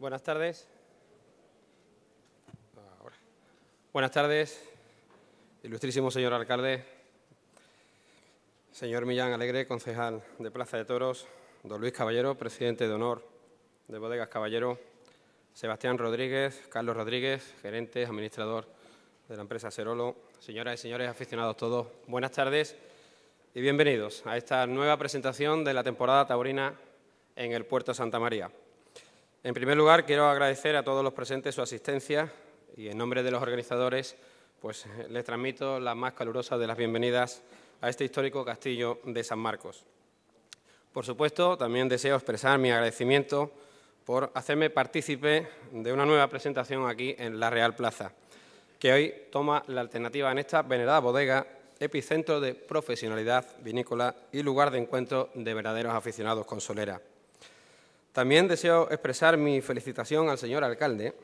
Buenas tardes. Buenas tardes, ilustrísimo señor alcalde, señor Millán Alegre, concejal de Plaza de Toros, don Luis Caballero, presidente de honor de Bodegas Caballero, Sebastián Rodríguez, Carlos Rodríguez, gerente, administrador de la empresa Cerolo, señoras y señores aficionados todos, buenas tardes y bienvenidos a esta nueva presentación de la temporada taurina en el Puerto Santa María. En primer lugar, quiero agradecer a todos los presentes su asistencia y en nombre de los organizadores, pues les transmito las más calurosas de las bienvenidas a este histórico castillo de San Marcos. Por supuesto, también deseo expresar mi agradecimiento por hacerme partícipe de una nueva presentación aquí en la Real Plaza, que hoy toma la alternativa en esta venerada bodega, epicentro de profesionalidad vinícola y lugar de encuentro de verdaderos aficionados con solera. También deseo expresar mi felicitación al señor alcalde,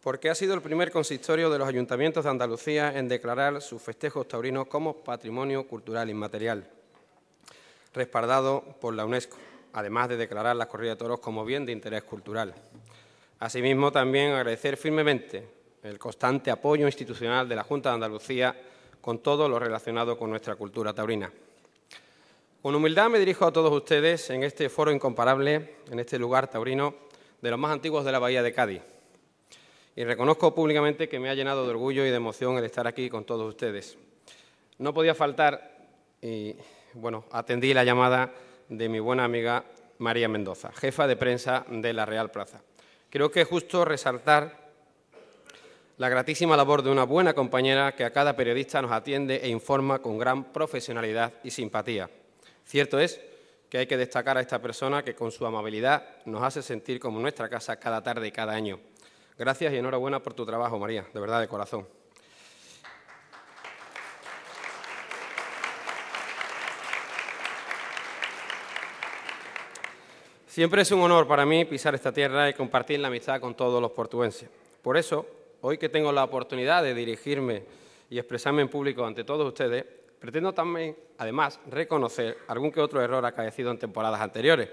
porque ha sido el primer consistorio de los ayuntamientos de Andalucía en declarar sus festejos taurinos como patrimonio cultural inmaterial, respaldado por la UNESCO, además de declarar la corrida de toros como bien de interés cultural. Asimismo, también agradecer firmemente el constante apoyo institucional de la Junta de Andalucía con todo lo relacionado con nuestra cultura taurina. Con humildad me dirijo a todos ustedes en este foro incomparable, en este lugar taurino de los más antiguos de la Bahía de Cádiz. Y reconozco públicamente que me ha llenado de orgullo y de emoción el estar aquí con todos ustedes. No podía faltar y, bueno, atendí la llamada de mi buena amiga María Mendoza, jefa de prensa de la Real Plaza. Creo que es justo resaltar la gratísima labor de una buena compañera que a cada periodista nos atiende e informa con gran profesionalidad y simpatía. Cierto es que hay que destacar a esta persona que con su amabilidad nos hace sentir como nuestra casa cada tarde y cada año. Gracias y enhorabuena por tu trabajo, María, de verdad, de corazón. Siempre es un honor para mí pisar esta tierra y compartir la amistad con todos los portugueses. Por eso, hoy que tengo la oportunidad de dirigirme y expresarme en público ante todos ustedes, Pretendo también, además, reconocer algún que otro error acaecido en temporadas anteriores.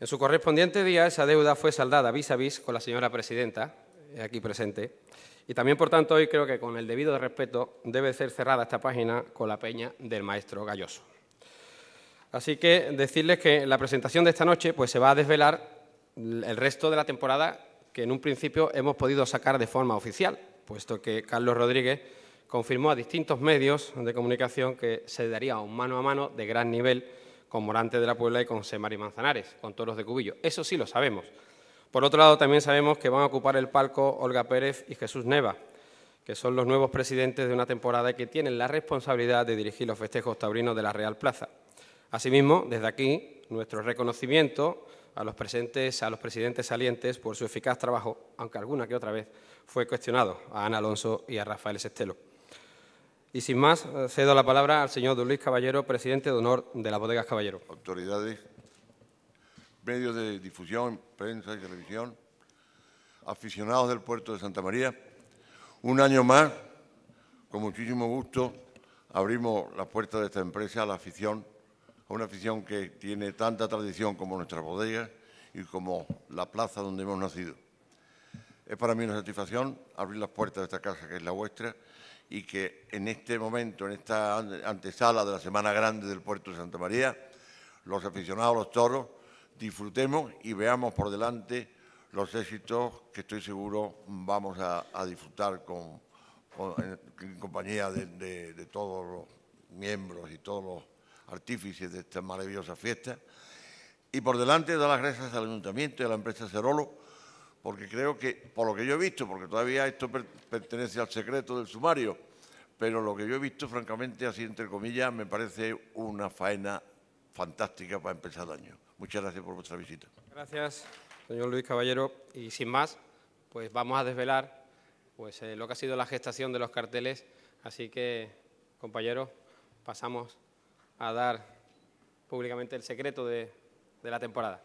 En su correspondiente día, esa deuda fue saldada vis a vis con la señora presidenta, eh, aquí presente, y también, por tanto, hoy creo que con el debido respeto debe ser cerrada esta página con la peña del maestro Galloso. Así que decirles que la presentación de esta noche pues, se va a desvelar el resto de la temporada que en un principio hemos podido sacar de forma oficial, puesto que Carlos Rodríguez confirmó a distintos medios de comunicación que se daría un mano a mano de gran nivel con Morante de la Puebla y con Semari Manzanares, con toros de Cubillo. Eso sí lo sabemos. Por otro lado, también sabemos que van a ocupar el palco Olga Pérez y Jesús Neva, que son los nuevos presidentes de una temporada que tienen la responsabilidad de dirigir los festejos taurinos de la Real Plaza. Asimismo, desde aquí, nuestro reconocimiento a los, presentes, a los presidentes salientes por su eficaz trabajo, aunque alguna que otra vez fue cuestionado, a Ana Alonso y a Rafael Sestelo. Y sin más, cedo la palabra al señor Don Luis Caballero, presidente de honor de las bodegas Caballero. Autoridades, medios de difusión, prensa y televisión, aficionados del puerto de Santa María, un año más, con muchísimo gusto, abrimos las puertas de esta empresa a la afición, a una afición que tiene tanta tradición como nuestra bodega y como la plaza donde hemos nacido. Es para mí una satisfacción abrir las puertas de esta casa que es la vuestra y que en este momento, en esta antesala de la Semana Grande del Puerto de Santa María, los aficionados a los toros disfrutemos y veamos por delante los éxitos que estoy seguro vamos a, disfrutar con, en, compañía de, de todos los miembros y todos los artífices de esta maravillosa fiesta. Y por delante dar las gracias al Ayuntamiento y a la empresa Cerolo porque creo que, por lo que yo he visto, porque todavía esto pertenece al secreto del sumario, pero lo que yo he visto, francamente, así entre comillas, me parece una faena fantástica para empezar el año. Muchas gracias por vuestra visita. Gracias, señor Luis Caballero. Y sin más, pues vamos a desvelar pues, eh, lo que ha sido la gestación de los carteles. Así que, compañeros, pasamos a dar públicamente el secreto de la temporada.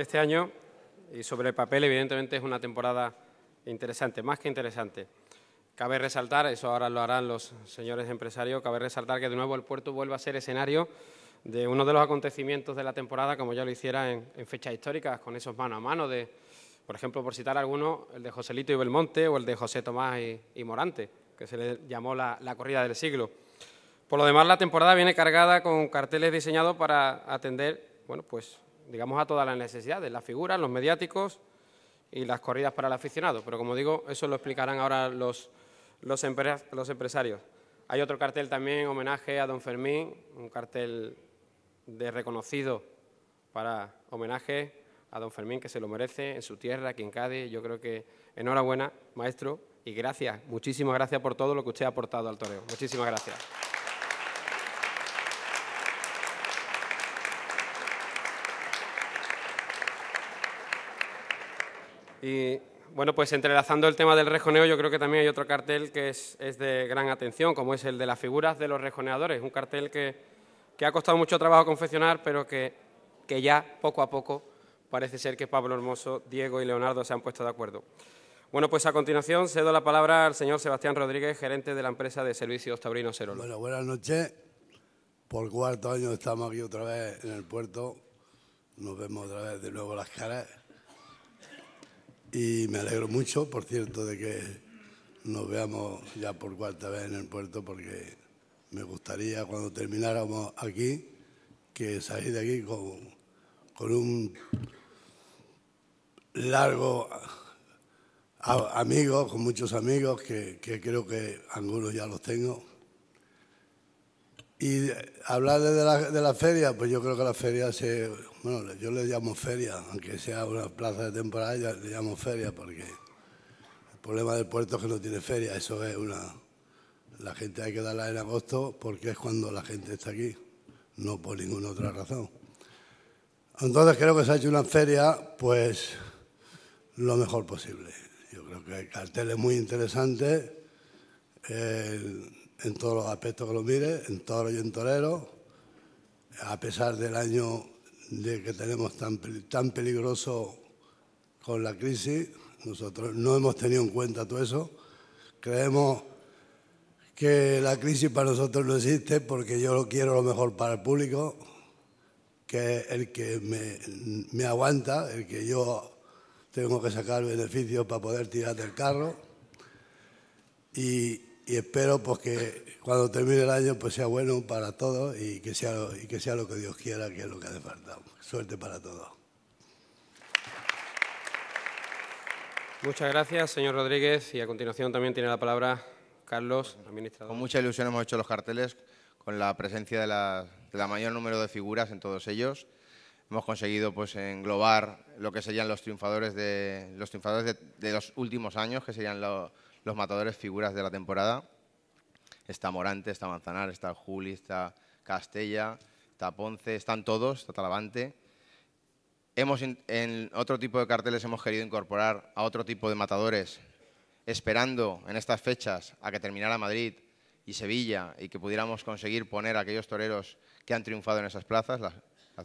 este año y sobre el papel evidentemente es una temporada interesante, más que interesante. Cabe resaltar, eso ahora lo harán los señores empresarios, cabe resaltar que de nuevo el puerto vuelve a ser escenario de uno de los acontecimientos de la temporada, como ya lo hiciera en, fechas históricas, con esos mano a mano de, por ejemplo, por citar alguno, el de Joselito y Belmonte o el de José Tomás y, Morante, que se le llamó la, la corrida del siglo. Por lo demás, la temporada viene cargada con carteles diseñados para atender, bueno, pues digamos, a todas las necesidades, las figuras, los mediáticos y las corridas para el aficionado. Pero como digo, eso lo explicarán ahora los, los, empresarios. Hay otro cartel también, homenaje a don Fermín, un cartel de reconocido para homenaje a don Fermín, que se lo merece, en su tierra, aquí en Cádiz. Yo creo que enhorabuena, maestro, y gracias, muchísimas gracias por todo lo que usted ha aportado al toreo. Muchísimas gracias. Y bueno, pues entrelazando el tema del rejoneo, yo creo que también hay otro cartel que es, de gran atención, como es el de las figuras de los rejoneadores, un cartel que, que ha costado mucho trabajo confeccionar, pero que, que, ya poco a poco parece ser que Pablo Hermoso, Diego y Leonardo se han puesto de acuerdo. Bueno, pues a continuación cedo la palabra al señor Sebastián Rodríguez, gerente de la empresa de servicios Tabrino Cerolo. Bueno, buenas noches. Por cuarto año estamos aquí otra vez en el puerto. Nos vemos otra vez de nuevo las caras y me alegro mucho, por cierto, de que nos veamos ya por cuarta vez en el puerto porque me gustaría cuando termináramos aquí que salir de aquí con, con un largo amigo, con muchos amigos que, creo que algunos ya los tengo. Y hablar de de la feria, pues yo creo que la feria se bueno, yo le llamo feria, aunque sea una plaza de temporada, le llamo feria porque el problema del puerto es que no tiene feria, eso es una... La gente hay que darla en agosto porque es cuando la gente está aquí, no por ninguna otra razón. Entonces creo que se ha hecho una feria, pues lo mejor posible. Yo creo que el cartel es muy interesante en todos los aspectos que lo mire, en toro y en torero, a pesar del año de que tenemos tan, tan peligroso con la crisis. Nosotros no hemos tenido en cuenta todo eso. Creemos que la crisis para nosotros no existe porque yo lo quiero lo mejor para el público, que el que me, aguanta, el que yo tengo que sacar beneficios para poder tirar del carro. Y, espero pues, que cuando termine el año pues sea bueno para todos y que sea, y que sea lo que Dios quiera, que es lo que hace falta. Suerte para todos. Muchas gracias, señor Rodríguez. Y a continuación también tiene la palabra Carlos, administrador. Con mucha ilusión hemos hecho los carteles con la presencia de la, mayor número de figuras en todos ellos. Hemos conseguido pues, englobar lo que serían los triunfadores de los, triunfadores de, los últimos años, que serían los matadores figuras de la temporada está Morante, está Manzanar, está Juli, está Castella, está Ponce, están todos, está Talavante. Hemos, en otro tipo de carteles hemos querido incorporar a otro tipo de matadores, esperando en estas fechas a que terminara Madrid y Sevilla y que pudiéramos conseguir poner a aquellos toreros que han triunfado en esas plazas, las,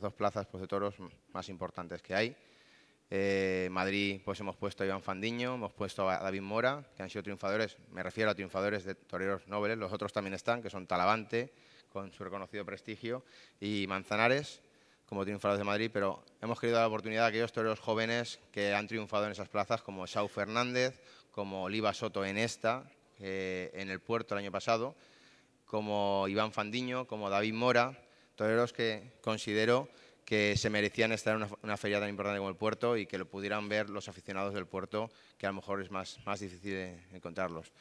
dos plazas pues, de toros más importantes que hay. Eh, Madrid, pues hemos puesto a Iván Fandiño, hemos puesto a David Mora, que han sido triunfadores, me refiero a triunfadores de toreros nobles, los otros también están, que son Talavante, con su reconocido prestigio, y Manzanares, como triunfadores de Madrid, pero hemos querido dar la oportunidad a aquellos toreros jóvenes que han triunfado en esas plazas, como Sau Fernández, como Oliva Soto en esta, eh, en el puerto el año pasado, como Iván Fandiño, como David Mora, toreros que considero que se merecían estar en una, feria tan importante como el puerto y que lo pudieran ver los aficionados del puerto, que a lo mejor es más, más difícil encontrarlos.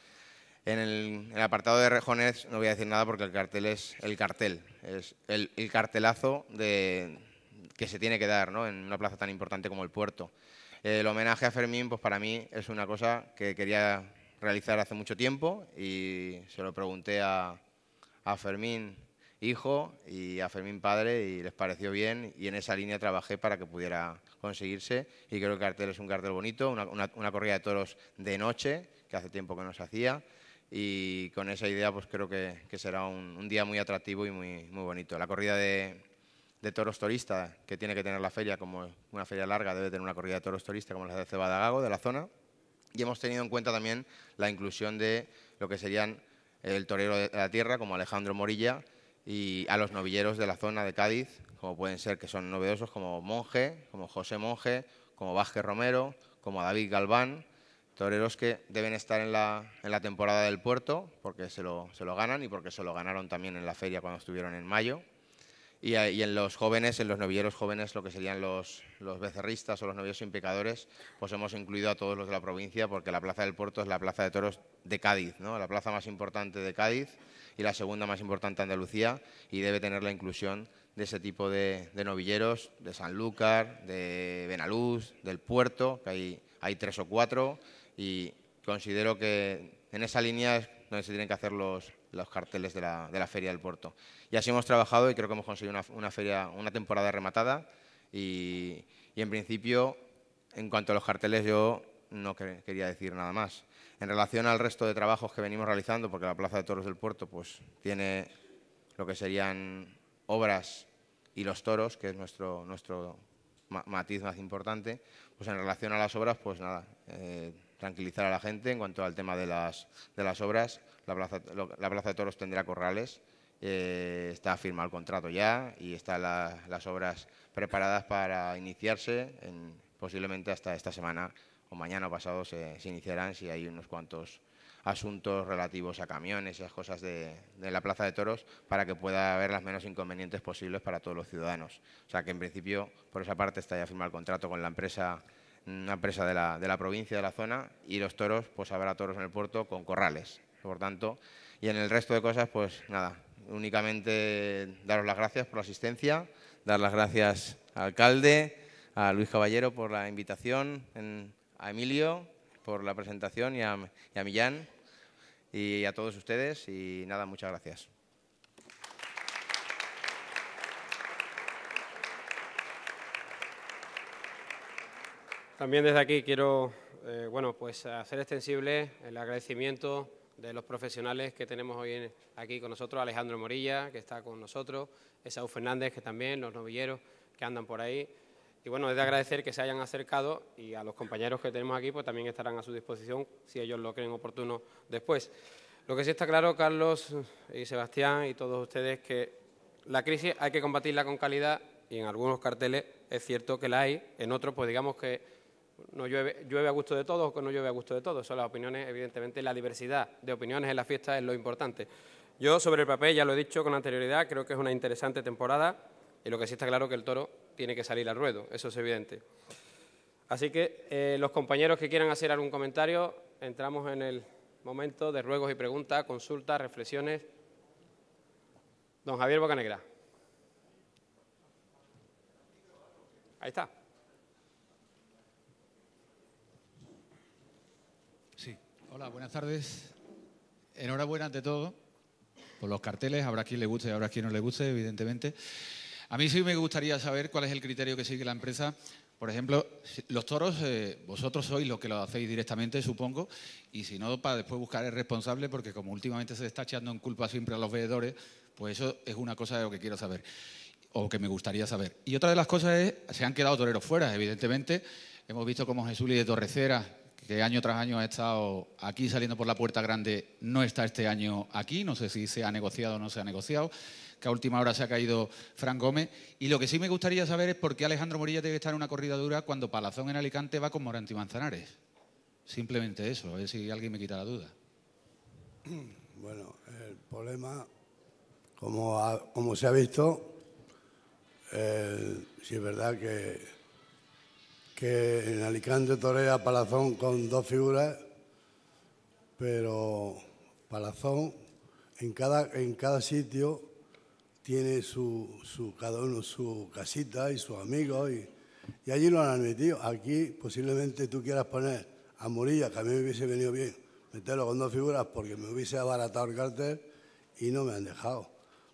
En el, apartado de Rejones no voy a decir nada porque el cartel es el cartel, es el, cartelazo de, que se tiene que dar ¿no? en una plaza tan importante como el puerto. El homenaje a Fermín, pues para mí es una cosa que quería realizar hace mucho tiempo y se lo pregunté a, a Fermín hijo y a Fermín padre y les pareció bien y en esa línea trabajé para que pudiera conseguirse y creo que el cartel es un cartel bonito, una, corrida de toros de noche que hace tiempo que no se hacía y con esa idea pues creo que, será un, día muy atractivo y muy, muy bonito. La corrida de, de, toros torista que tiene que tener la feria, como una feria larga debe tener una corrida de toros torista como la de Cebadagago de la zona y hemos tenido en cuenta también la inclusión de lo que serían el torero de la tierra como Alejandro Morilla y a los novilleros de la zona de Cádiz, como pueden ser que son novedosos como Monje, como José Monje, como Vázquez Romero, como David Galván, toreros que deben estar en la, temporada del puerto porque se lo, ganan y porque se lo ganaron también en la feria cuando estuvieron en mayo. Y, en los jóvenes, en los novilleros jóvenes, lo que serían los, becerristas o los novios impecadores, pues hemos incluido a todos los de la provincia porque la Plaza del Puerto es la Plaza de Toros de Cádiz, ¿no? la plaza más importante de Cádiz y la segunda más importante Andalucía y debe tener la inclusión de ese tipo de, de novilleros, de Sanlúcar, de Benaluz, del Puerto, que hay, hay tres o cuatro y considero que en esa línea es donde se tienen que hacer los, los carteles de la, de la, Feria del Puerto. Y así hemos trabajado y creo que hemos conseguido una, una feria, una temporada rematada y, y en principio, en cuanto a los carteles, yo no quería decir nada más. En relación al resto de trabajos que venimos realizando, porque la Plaza de Toros del Puerto pues, tiene lo que serían obras y los toros, que es nuestro, nuestro matiz más importante, pues en relación a las obras, pues nada, eh, tranquilizar a la gente en cuanto al tema de las, de las obras. La plaza, de Toros tendrá corrales, eh, está firmado el contrato ya y están las obras preparadas para iniciarse en, posiblemente hasta esta semana mañana o pasado se, iniciarán si hay unos cuantos asuntos relativos a camiones, y esas cosas de, la Plaza de Toros, para que pueda haber las menos inconvenientes posibles para todos los ciudadanos. O sea que en principio, por esa parte, está ya firmado el contrato con la empresa, una empresa de la, provincia, de la zona, y los toros, pues habrá toros en el puerto con corrales. Por tanto, y en el resto de cosas, pues nada, únicamente daros las gracias por la asistencia, dar las gracias al alcalde, a Luis Caballero por la invitación. En, a Emilio por la presentación y a, Millán y a todos ustedes. Y nada, muchas gracias. También desde aquí quiero eh, bueno, pues hacer extensible el agradecimiento de los profesionales que tenemos hoy aquí con nosotros, Alejandro Morilla, que está con nosotros, Esaú Fernández, que también, los novilleros que andan por ahí, y bueno, es de agradecer que se hayan acercado y a los compañeros que tenemos aquí pues también estarán a su disposición si ellos lo creen oportuno después. Lo que sí está claro, Carlos y Sebastián y todos ustedes, que la crisis hay que combatirla con calidad y en algunos carteles es cierto que la hay, en otros pues digamos que no llueve, a gusto de todos o que no llueve a gusto de todos. Son las opiniones, evidentemente, la diversidad de opiniones en la fiesta es lo importante. Yo sobre el papel, ya lo he dicho con anterioridad, creo que es una interesante temporada y lo que sí está claro que el toro tiene que salir al ruedo, eso es evidente. Así que eh, los compañeros que quieran hacer algún comentario, entramos en el momento de ruegos y preguntas, consultas, reflexiones. Don Javier Bocanegra. Ahí está. Sí, hola, buenas tardes. Enhorabuena ante todo por los carteles. Habrá quien le guste y habrá quien no le guste, evidentemente. A mí sí me gustaría saber cuál es el criterio que sigue la empresa. Por ejemplo, los toros, eh, vosotros sois los que lo hacéis directamente, supongo, y si no, para después buscar el responsable, porque como últimamente se está echando en culpa siempre a los veedores, pues eso es una cosa de lo que quiero saber, o que me gustaría saber. Y otra de las cosas es, se han quedado toreros fuera, evidentemente. Hemos visto como Jesús de Torrecera, que año tras año ha estado aquí saliendo por la puerta grande, no está este año aquí, no sé si se ha negociado o no se ha negociado que a última hora se ha caído Fran Gómez. Y lo que sí me gustaría saber es por qué Alejandro Morilla tiene que estar en una corrida dura cuando Palazón en Alicante va con Moranti Manzanares. Simplemente eso, a ver si alguien me quita la duda. Bueno, el problema, como, se ha visto, ...si sí es verdad que, que en Alicante torea Palazón con dos figuras, pero Palazón en cada, en cada sitio tiene su, su, cada uno su casita y sus amigos y, allí lo han admitido. Aquí posiblemente tú quieras poner a Murilla, que a mí me hubiese venido bien, meterlo con dos figuras porque me hubiese abaratado el cartel y no me han dejado.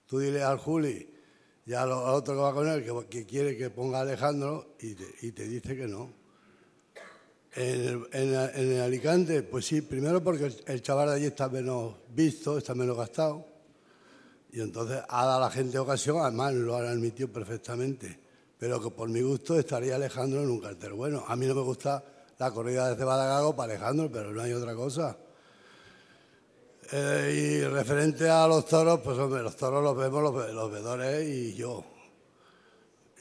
Tú dile al Juli y al otro que va con él que, quiere que ponga a Alejandro y te, dice que no. En el, en, Alicante, pues sí, primero porque el chaval de allí está menos visto, está menos gastado. Y entonces ha dado la gente ocasión, además lo han admitido perfectamente. Pero que por mi gusto estaría Alejandro en un cartel. Bueno, a mí no me gusta la corrida desde Badagago para Alejandro, pero no hay otra cosa. Eh, y referente a los toros, pues hombre, los toros los vemos los, los vedores y yo.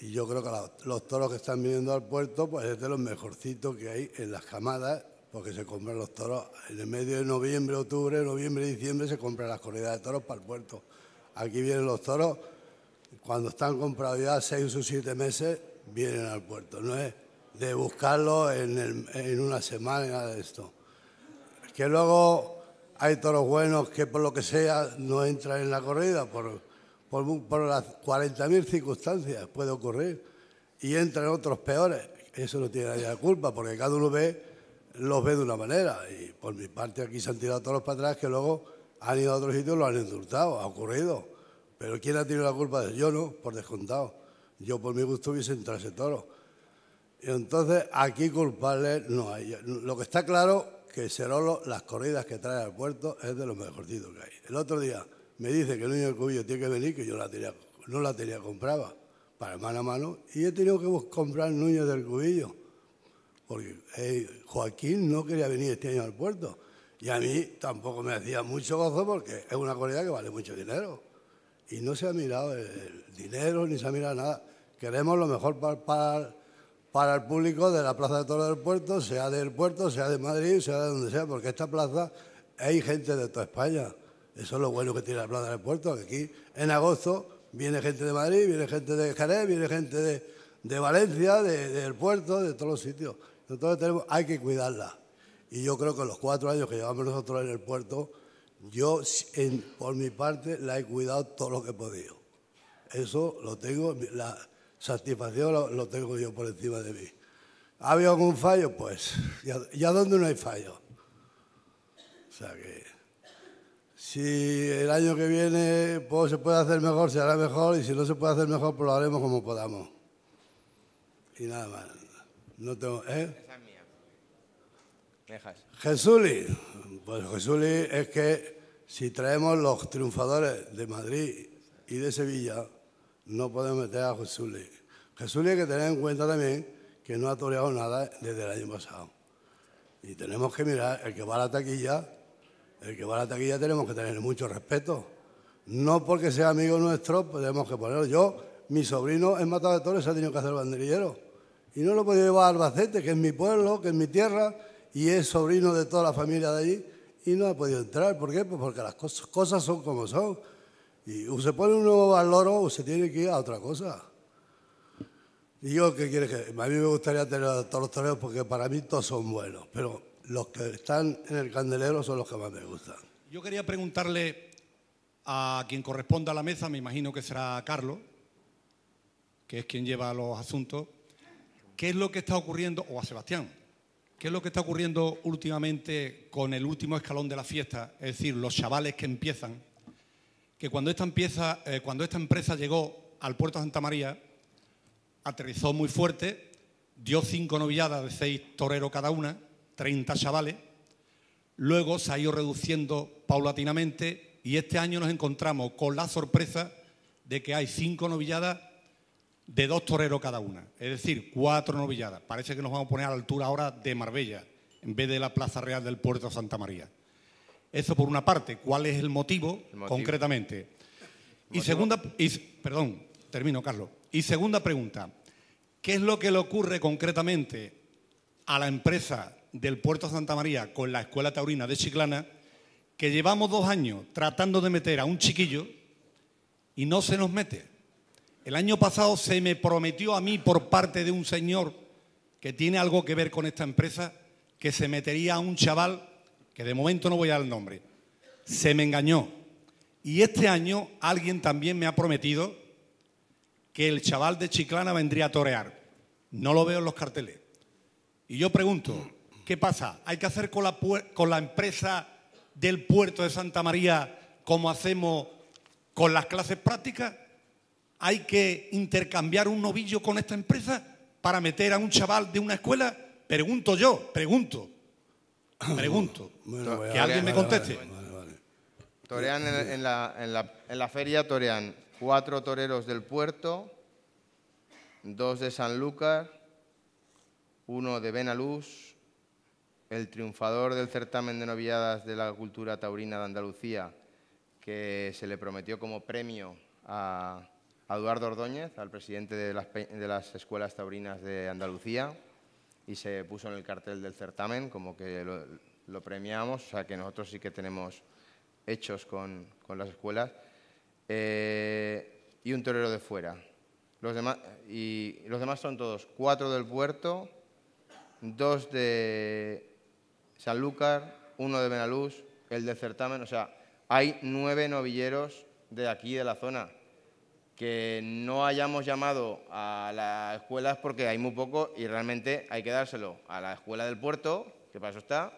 Y yo creo que los toros que están viniendo al puerto, pues es de los mejorcitos que hay en las camadas, porque se compran los toros en el medio de noviembre, octubre, noviembre, diciembre, se compran las corridas de toros para el puerto. Aquí vienen los toros, cuando están comprados ya seis o siete meses, vienen al puerto. No es de buscarlos en, en una semana y nada de esto. Que luego hay toros buenos que por lo que sea no entran en la corrida, por, por, las 40.000 circunstancias puede ocurrir, y entran otros peores. Eso no tiene nadie la culpa, porque cada uno ve, los ve de una manera. Y por mi parte aquí se han tirado toros para atrás que luego han ido a otros sitios, lo han insultado, ha ocurrido. Pero ¿quién ha tenido la culpa de Yo no, por descontado. Yo por mi gusto hubiese entrado ese toro. Y entonces aquí culpable no hay. Lo que está claro que Serolo, las corridas que trae al puerto, es de los mejorcitos que hay. El otro día me dice que el niño del cubillo tiene que venir, que yo no la tenía compraba... para mano a mano, y he tenido que comprar niño del Cubillo, porque Joaquín no quería venir este año al puerto. Y a mí tampoco me hacía mucho gozo porque es una comunidad que vale mucho dinero. Y no se ha mirado el dinero ni se ha mirado nada. Queremos lo mejor para, para, el público de la Plaza de Toros del Puerto, sea del puerto, sea de Madrid, sea de donde sea, porque esta plaza hay gente de toda España. Eso es lo bueno que tiene la Plaza del Puerto, que aquí en agosto viene gente de Madrid, viene gente de Jerez, viene gente de, Valencia, del puerto, de todos los sitios. Entonces tenemos, hay que cuidarla. Y yo creo que los cuatro años que llevamos nosotros en el puerto, yo por mi parte la he cuidado todo lo que he podido. Eso lo tengo, la satisfacción lo, tengo yo por encima de mí. ¿Ha habido algún fallo? Pues, ya, ya donde no hay fallo. O sea que, si el año que viene pues, se puede hacer mejor, se hará mejor, y si no se puede hacer mejor, pues lo haremos como podamos. Y nada más. No tengo, ¿eh? Jesuli. Pues Jesuli es que si traemos los triunfadores de Madrid y de Sevilla, no podemos meter a Jesuli. Jesuli hay que tener en cuenta también que no ha toreado nada desde el año pasado. Y tenemos que mirar, el que va a la taquilla, el que va a la taquilla tenemos que tener mucho respeto. No porque sea amigo nuestro, tenemos que ponerlo. Yo, mi sobrino, en Matado de Torres, ha tenido que hacer banderillero. Y no lo podía llevar a Albacete, que es mi pueblo, que es mi tierra, y es sobrino de toda la familia de allí y no ha podido entrar. ¿Por qué? Pues porque las cosas, son como son. Y se pone un nuevo valor o se tiene que ir a otra cosa. Y yo, ¿qué quiere que.? A mí me gustaría tener a todos los toreros porque para mí todos son buenos, pero los que están en el candelero son los que más me gustan. Yo quería preguntarle a quien corresponda a la mesa, me imagino que será Carlos, que es quien lleva los asuntos, ¿qué es lo que está ocurriendo, o a Sebastián, ¿Qué es lo que está ocurriendo últimamente con el último escalón de la fiesta? Es decir, los chavales que empiezan. Que cuando esta, empieza, eh, cuando esta empresa llegó al puerto de Santa María, aterrizó muy fuerte, dio cinco novilladas de seis toreros cada una, 30 chavales. Luego se ha ido reduciendo paulatinamente y este año nos encontramos con la sorpresa de que hay cinco novilladas de dos toreros cada una, es decir, cuatro novilladas. Parece que nos vamos a poner a la altura ahora de Marbella, en vez de la Plaza Real del Puerto Santa María. Eso por una parte. ¿Cuál es el motivo, concretamente? y segunda, perdón, termino, Carlos. Y segunda pregunta, ¿qué es lo que le ocurre concretamente a la empresa del Puerto Santa María con la Escuela Taurina de Chiclana, que llevamos dos años tratando de meter a un chiquillo y no se nos mete? El año pasado se me prometió a mí por parte de un señor que tiene algo que ver con esta empresa que se metería a un chaval, que de momento no voy a dar el nombre. Se me engañó. Y este año alguien también me ha prometido que el chaval de Chiclana vendría a torear. No lo veo en los carteles. Y yo pregunto, ¿qué pasa? ¿Hay que hacer con la, con la empresa del puerto de Santa María como hacemos con las clases prácticas? hay que intercambiar un novillo con esta empresa para meter a un chaval de una escuela? Pregunto yo, pregunto. Pregunto. que alguien me conteste. Torean en, la, feria, torean cuatro toreros del puerto, dos de Sanlúcar, uno de Benaluz, el triunfador del certamen de novilladas de la cultura taurina de Andalucía, que se le prometió como premio a, a Eduardo Ordóñez, al presidente de las, escuelas taurinas de Andalucía, y se puso en el cartel del certamen como que lo, premiamos, o sea que nosotros sí que tenemos hechos con, las escuelas, eh, y un torero de fuera. Los demás, y los demás son todos cuatro del puerto, dos de Sanlúcar, uno de Benaluz, el del certamen, o sea, hay nueve novilleros de aquí, de la zona que no hayamos llamado a las escuelas porque hay muy poco y realmente hay que dárselo a la escuela del puerto, que para eso está,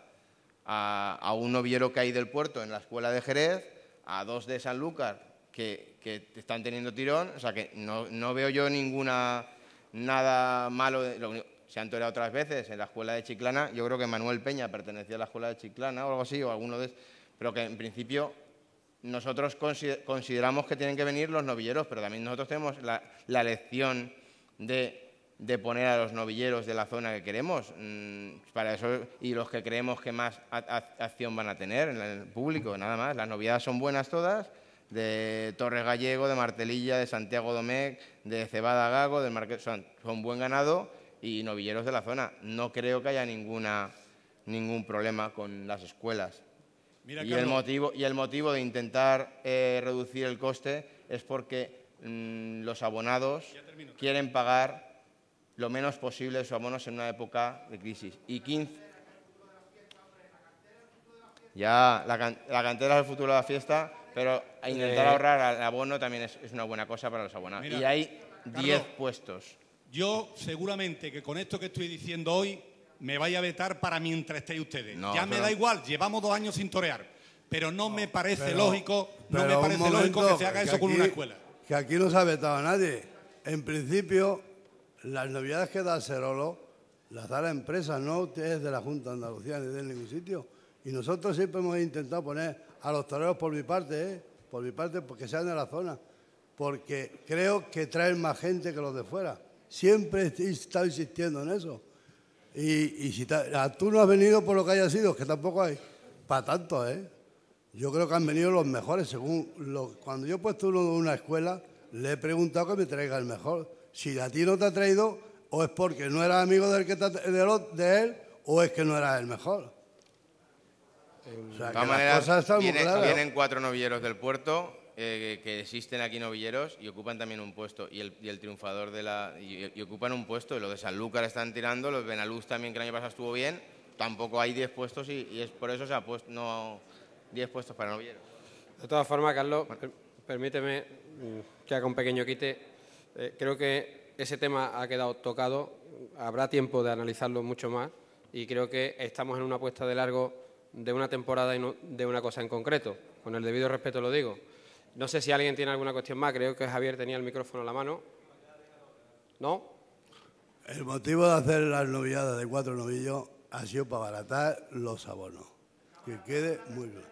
a, un novillero que hay del puerto en la escuela de Jerez, a dos de Sanlúcar que, que están teniendo tirón, o sea que no, veo yo ninguna nada malo. De, se han tolerado otras veces en la escuela de Chiclana, yo creo que Manuel Peña pertenecía a la escuela de Chiclana o algo así, o alguno de pero que en principio nosotros consideramos que tienen que venir los novilleros, pero también nosotros tenemos la, la lección de, de, poner a los novilleros de la zona que queremos mm, para eso y los que creemos que más acción van a tener en el público, nada más. Las novidades son buenas todas, de Torres Gallego, de Martelilla, de Santiago Domecq, de Cebada Gago, son, son, buen ganado y novilleros de la zona. No creo que haya ninguna, ningún problema con las escuelas y, el motivo, y el motivo de intentar eh, reducir el coste es porque mm, los abonados quieren pagar lo menos posible de sus abonos en una época de crisis. Y 15... Ya, la, cantera es el futuro de la fiesta, pero intentar eh. ahorrar al abono también es, una buena cosa para los abonados. y hay 10 puestos. Yo seguramente que con esto que estoy diciendo hoy me vaya a vetar para mientras estéis ustedes. ya me da igual, llevamos dos años sin torear, pero no, me parece lógico, no me parece lógico que se haga eso con una escuela. Que aquí no se ha vetado a nadie. En principio, las novedades que da Cerolo las da la empresa, no ustedes de la Junta de Andalucía ni de ningún sitio. Y nosotros siempre hemos intentado poner a los toreros por mi parte, ¿eh? por mi parte, porque sean de la zona, porque creo que traen más gente que los de fuera. Siempre he estado insistiendo en eso. Y, si tú no has venido por lo que haya sido, que tampoco hay para tanto, ¿eh? Yo creo que han venido los mejores. Según cuando yo he puesto uno de una escuela, le he preguntado que me traiga el mejor. Si a ti no te ha traído, o es porque no eras amigo del que de, él, o es que no eras el mejor. O Vienen cuatro novilleros del puerto, eh, que existen aquí novilleros y ocupan también un puesto. Y el, triunfador de la. Y, ocupan un puesto. Y los de Sanlúcar están tirando, los de Benaluz también, que el año pasado estuvo bien. Tampoco hay 10 puestos y, es por eso se ha puesto. No, 10 puestos para Novilleros. De todas formas, Carlos, permíteme mm, que haga un pequeño quite. Eh, creo que ese tema ha quedado tocado. Habrá tiempo de analizarlo mucho más. Y creo que estamos en una apuesta de largo de una temporada y no de una cosa en concreto. Con el debido respeto lo digo. No sé si alguien tiene alguna cuestión más. Creo que Javier tenía el micrófono en la mano. ¿No? El motivo de hacer las novilladas de cuatro novillos ha sido para abaratar los abonos. Que quede muy bien.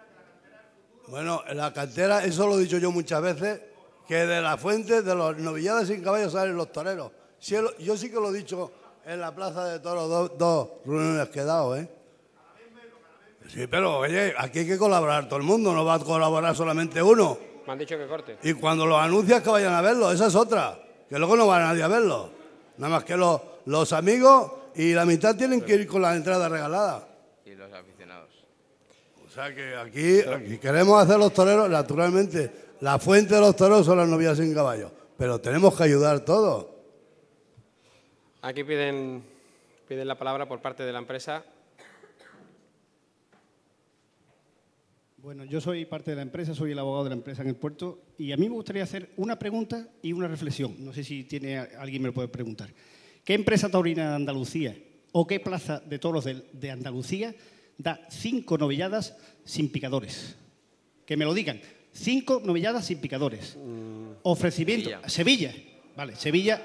Bueno, en la cantera, eso lo he dicho yo muchas veces, que de la fuente de los novilladas sin caballos salen los toreros. yo sí que lo he dicho en la plaza de toros, dos, dos reuniones que he dado, ¿eh? Sí, pero oye, aquí hay que colaborar todo el mundo, no va a colaborar solamente uno dicho que corte. Y cuando los anuncias que vayan a verlo, esa es otra. Que luego no va nadie a verlo. Nada más que los, amigos y la mitad tienen que ir con la entrada regalada. Y los aficionados. O sea que aquí, aquí queremos hacer los toreros, naturalmente, la fuente de los toreros son las novias sin caballo. Pero tenemos que ayudar todos. Aquí piden, piden la palabra por parte de la empresa Bueno, yo soy parte de la empresa, soy el abogado de la empresa en el puerto y a mí me gustaría hacer una pregunta y una reflexión. No sé si tiene alguien me lo puede preguntar. ¿Qué empresa taurina de Andalucía o qué plaza de toros de, de Andalucía da cinco novilladas sin picadores? Que me lo digan. Cinco novilladas sin picadores. Mm, Ofrecimiento. Sevilla. Sevilla. Vale, Sevilla.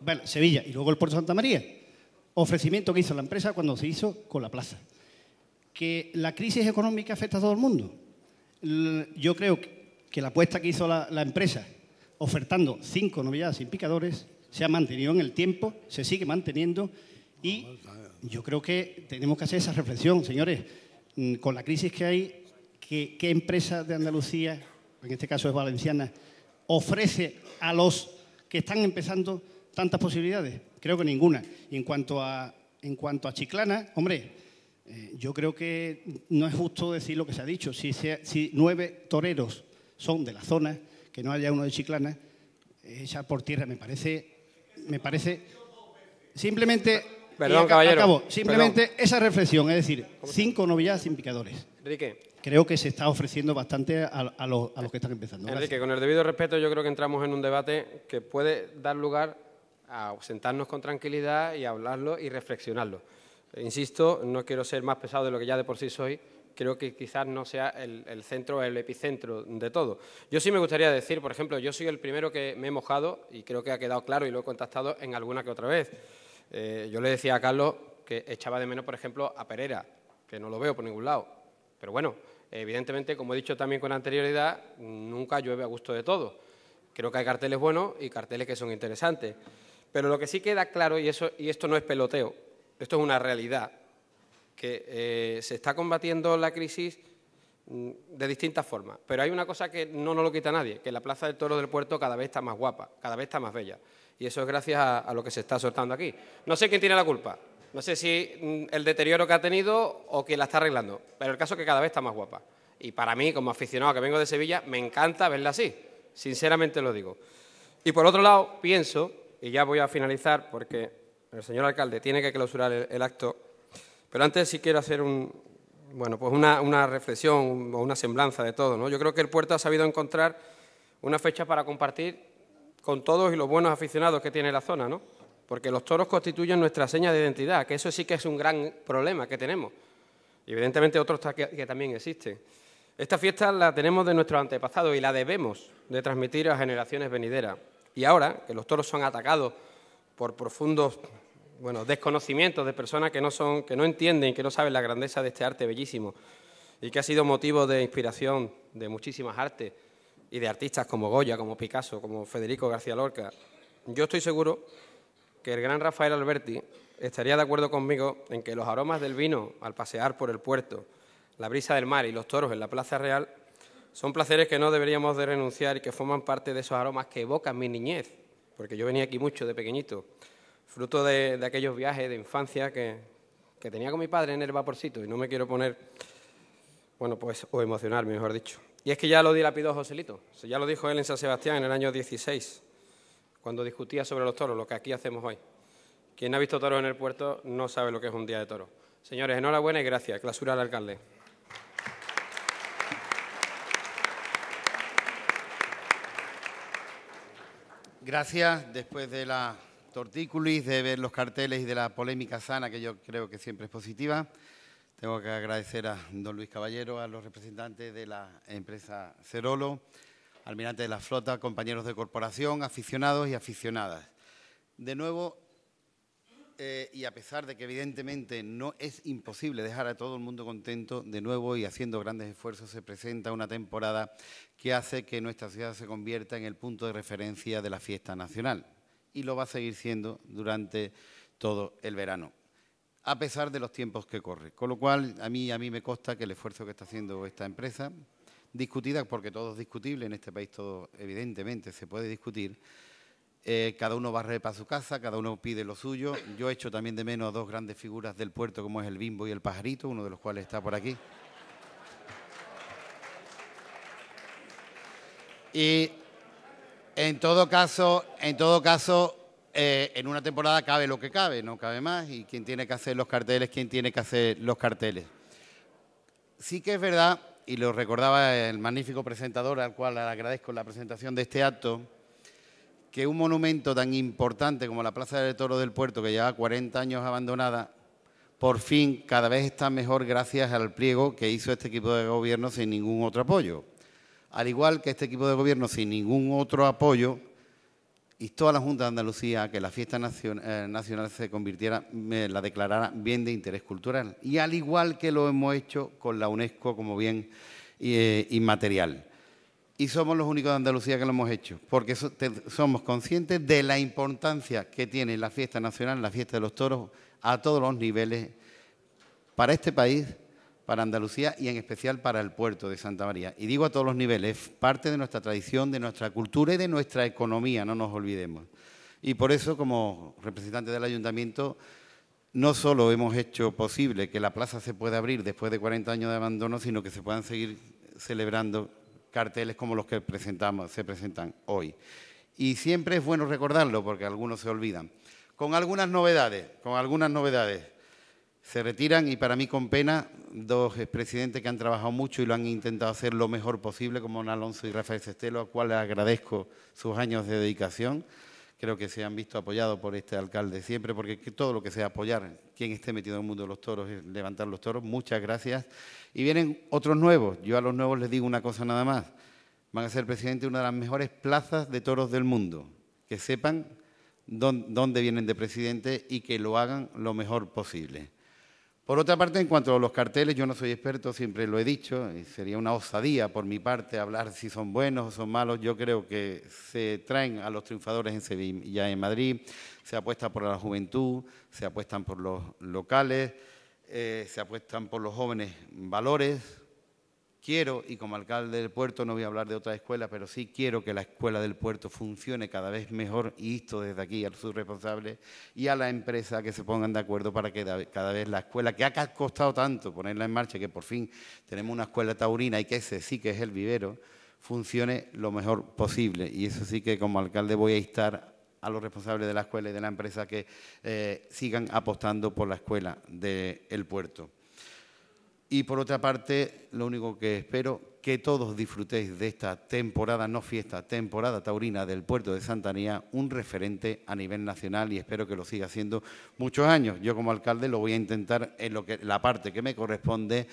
Vale, Sevilla. Y luego el Puerto Santa María. Ofrecimiento que hizo la empresa cuando se hizo con la plaza que la crisis económica afecta a todo el mundo. Yo creo que la apuesta que hizo la, empresa, ofertando cinco novedades sin picadores, se ha mantenido en el tiempo, se sigue manteniendo y yo creo que tenemos que hacer esa reflexión, señores, mm, con la crisis que hay, ¿qué, qué empresa de Andalucía, en este caso es valenciana, ofrece a los que están empezando tantas posibilidades? Creo que ninguna. Y en cuanto a, en cuanto a Chiclana, hombre, eh, yo creo que no es justo decir lo que se ha dicho. Si, nueve toreros son de la zona, que no haya uno de Chiclana, eh, ya por tierra me parece... Me parece simplemente... Perdón, caballero. simplemente esa reflexión, es decir, cinco novilladas sin picadores. Enrique, creo que se está ofreciendo bastante a, los, que están empezando. Enrique, con el debido respeto, yo creo que entramos en un debate que puede dar lugar a sentarnos con tranquilidad y hablarlo y reflexionarlo. Insisto, no quiero ser más pesado de lo que ya de por sí soy, creo que quizás no sea el, centro el epicentro de todo. Yo sí me gustaría decir, por ejemplo, yo soy el primero que me he mojado y creo que ha quedado claro y lo he contactado en alguna que otra vez. Eh, yo le decía a Carlos que echaba de menos, por ejemplo, a Pereira, que no lo veo por ningún lado. Pero bueno, evidentemente, como he dicho también con anterioridad, nunca llueve a gusto de todo. Creo que hay carteles buenos y carteles que son interesantes. Pero lo que sí queda claro, y, eso, y esto no es peloteo, esto es una realidad, que eh, se está combatiendo la crisis mm, de distintas formas. Pero hay una cosa que no nos lo quita nadie, que la Plaza del Toro del Puerto cada vez está más guapa, cada vez está más bella. Y eso es gracias a, lo que se está soltando aquí. No sé quién tiene la culpa, no sé si mm, el deterioro que ha tenido o que la está arreglando, pero el caso es que cada vez está más guapa. Y para mí, como aficionado que vengo de Sevilla, me encanta verla así, sinceramente lo digo. Y por otro lado, pienso, y ya voy a finalizar porque el señor alcalde tiene que clausurar el, acto, pero antes sí quiero hacer un, bueno, pues una, reflexión o una semblanza de todo. ¿no? Yo creo que el puerto ha sabido encontrar una fecha para compartir con todos y los buenos aficionados que tiene la zona, ¿no? porque los toros constituyen nuestra seña de identidad, que eso sí que es un gran problema que tenemos. Y evidentemente otros que, que también existen. Esta fiesta la tenemos de nuestros antepasados y la debemos de transmitir a generaciones venideras. Y ahora que los toros son atacados por profundos bueno, desconocimientos de personas que no, son, que no entienden, que no saben la grandeza de este arte bellísimo y que ha sido motivo de inspiración de muchísimas artes y de artistas como Goya, como Picasso, como Federico García Lorca. Yo estoy seguro que el gran Rafael Alberti estaría de acuerdo conmigo en que los aromas del vino al pasear por el puerto, la brisa del mar y los toros en la Plaza Real son placeres que no deberíamos de renunciar y que forman parte de esos aromas que evocan mi niñez, porque yo venía aquí mucho de pequeñito fruto de, aquellos viajes de infancia que, tenía con mi padre en el vaporcito y no me quiero poner, bueno, pues, o emocionar, mejor dicho. Y es que ya lo dilapidó Joselito, ya lo dijo él en San Sebastián en el año 16, cuando discutía sobre los toros, lo que aquí hacemos hoy. Quien ha visto toros en el puerto no sabe lo que es un día de toros. Señores, enhorabuena y gracias. Clausura al alcalde. Gracias. Después de la tortícolis, de ver los carteles y de la polémica sana, que yo creo que siempre es positiva. Tengo que agradecer a don Luis Caballero, a los representantes de la empresa Cerolo, almirante de la flota, compañeros de corporación, aficionados y aficionadas. De nuevo, eh, y a pesar de que evidentemente no es imposible dejar a todo el mundo contento, de nuevo y haciendo grandes esfuerzos se presenta una temporada que hace que nuestra ciudad se convierta en el punto de referencia de la fiesta nacional y lo va a seguir siendo durante todo el verano, a pesar de los tiempos que corren. Con lo cual, a mí, a mí me consta que el esfuerzo que está haciendo esta empresa, discutida, porque todo es discutible, en este país todo evidentemente se puede discutir, eh, cada uno barre para su casa, cada uno pide lo suyo. Yo he hecho también de menos a dos grandes figuras del puerto, como es el bimbo y el pajarito, uno de los cuales está por aquí. Y en todo caso, en todo caso, eh, en una temporada cabe lo que cabe, no cabe más, y quien tiene que hacer los carteles, quien tiene que hacer los carteles. Sí que es verdad, y lo recordaba el magnífico presentador, al cual agradezco la presentación de este acto, que un monumento tan importante como la Plaza del Toro del Puerto, que lleva 40 años abandonada, por fin cada vez está mejor gracias al pliego que hizo este equipo de gobierno sin ningún otro apoyo al igual que este equipo de gobierno, sin ningún otro apoyo, y toda la Junta de Andalucía a que la fiesta eh, nacional se convirtiera, la declarara bien de interés cultural. Y al igual que lo hemos hecho con la UNESCO como bien eh, inmaterial. Y somos los únicos de Andalucía que lo hemos hecho, porque somos conscientes de la importancia que tiene la fiesta nacional, la fiesta de los toros, a todos los niveles, para este país, para Andalucía y en especial para el puerto de Santa María. Y digo a todos los niveles, es parte de nuestra tradición, de nuestra cultura y de nuestra economía, no nos olvidemos. Y por eso, como representante del ayuntamiento, no solo hemos hecho posible que la plaza se pueda abrir después de 40 años de abandono, sino que se puedan seguir celebrando carteles como los que presentamos, se presentan hoy. Y siempre es bueno recordarlo porque algunos se olvidan. Con algunas novedades, con algunas novedades se retiran y para mí con pena dos expresidentes que han trabajado mucho y lo han intentado hacer lo mejor posible, como Don Alonso y Rafael Cestelo, a cuales agradezco sus años de dedicación. Creo que se han visto apoyados por este alcalde siempre, porque todo lo que sea apoyar, quien esté metido en el mundo de los toros, es levantar los toros. Muchas gracias. Y vienen otros nuevos. Yo a los nuevos les digo una cosa nada más. Van a ser presidente de una de las mejores plazas de toros del mundo. Que sepan dónde vienen de presidente y que lo hagan lo mejor posible. Por otra parte, en cuanto a los carteles, yo no soy experto, siempre lo he dicho, sería una osadía por mi parte hablar si son buenos o son malos. Yo creo que se traen a los triunfadores en Sevilla en Madrid, se apuesta por la juventud, se apuestan por los locales, eh, se apuestan por los jóvenes valores, Quiero, y como alcalde del puerto no voy a hablar de otra escuela, pero sí quiero que la escuela del puerto funcione cada vez mejor y esto desde aquí a los responsables y a la empresa que se pongan de acuerdo para que cada vez la escuela, que ha costado tanto ponerla en marcha, que por fin tenemos una escuela taurina y que ese sí que es el vivero, funcione lo mejor posible. Y eso sí que como alcalde voy a instar a los responsables de la escuela y de la empresa que eh, sigan apostando por la escuela del puerto. Y por otra parte, lo único que espero que todos disfrutéis de esta temporada, no fiesta, temporada taurina del puerto de Santanía, un referente a nivel nacional y espero que lo siga haciendo muchos años. Yo como alcalde lo voy a intentar en lo que, la parte que me corresponde